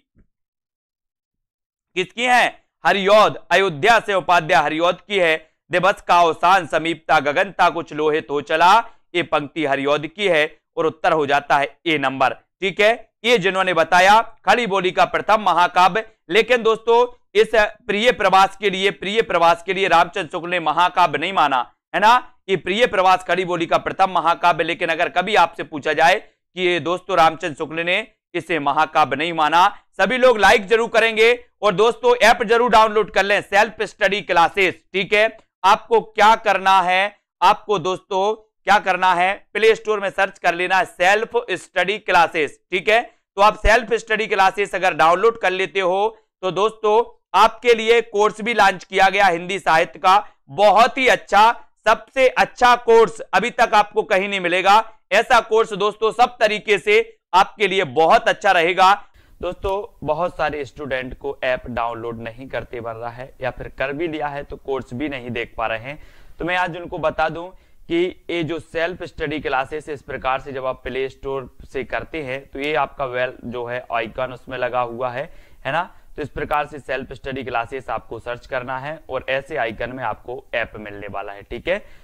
किसकी हैं हरियौद अयोध्या से उपाध्याय हरियौद की है दिवस का अवसान समीपता गगनता कुछ लोहित तो चला ये पंक्ति हरियौद की है और उत्तर हो जाता है ए नंबर ठीक है ये जिन्होंने बताया खड़ी बोली का प्रथम महाकाव्य लेकिन दोस्तों इस प्रिय प्रवास के लिए प्रिय प्रवास के लिए रामचंद्र शुक्ल ने महाकाव्य नहीं माना है ना ये प्रिय प्रवास खड़ी बोली का प्रथम महाकाव्य लेकिन अगर कभी आपसे पूछा जाए कि दोस्तों रामचंद्र शुक्ल ने इसे महाकाव्य नहीं माना सभी लोग लाइक जरूर करेंगे और दोस्तों ऐप जरूर डाउनलोड कर लें सेल्फ स्टडी क्लासेस ठीक है आपको क्या करना है आपको दोस्तों क्या करना है प्ले स्टोर में सर्च कर लेना है सेल्फ स्टडी क्लासेस ठीक है तो आप सेल्फ स्टडी क्लासेस अगर डाउनलोड कर लेते हो तो दोस्तों आपके लिए कोर्स भी लॉन्च किया गया हिंदी साहित्य का बहुत ही अच्छा सबसे अच्छा कोर्स अभी तक आपको कहीं नहीं मिलेगा ऐसा कोर्स दोस्तों सब तरीके से आपके लिए बहुत अच्छा रहेगा दोस्तों बहुत सारे स्टूडेंट को ऐप डाउनलोड नहीं करते बन रहा है या फिर कर भी लिया है तो कोर्स भी नहीं देख पा रहे हैं तो मैं आज उनको बता दूं कि ये जो सेल्फ स्टडी क्लासेस इस प्रकार से जब आप प्ले स्टोर से करते हैं तो ये आपका वेल जो है आइकन उसमें लगा हुआ है है ना तो इस प्रकार से सेल्फ स्टडी क्लासेस आपको सर्च करना है और ऐसे आइकन में आपको ऐप मिलने वाला है ठीक है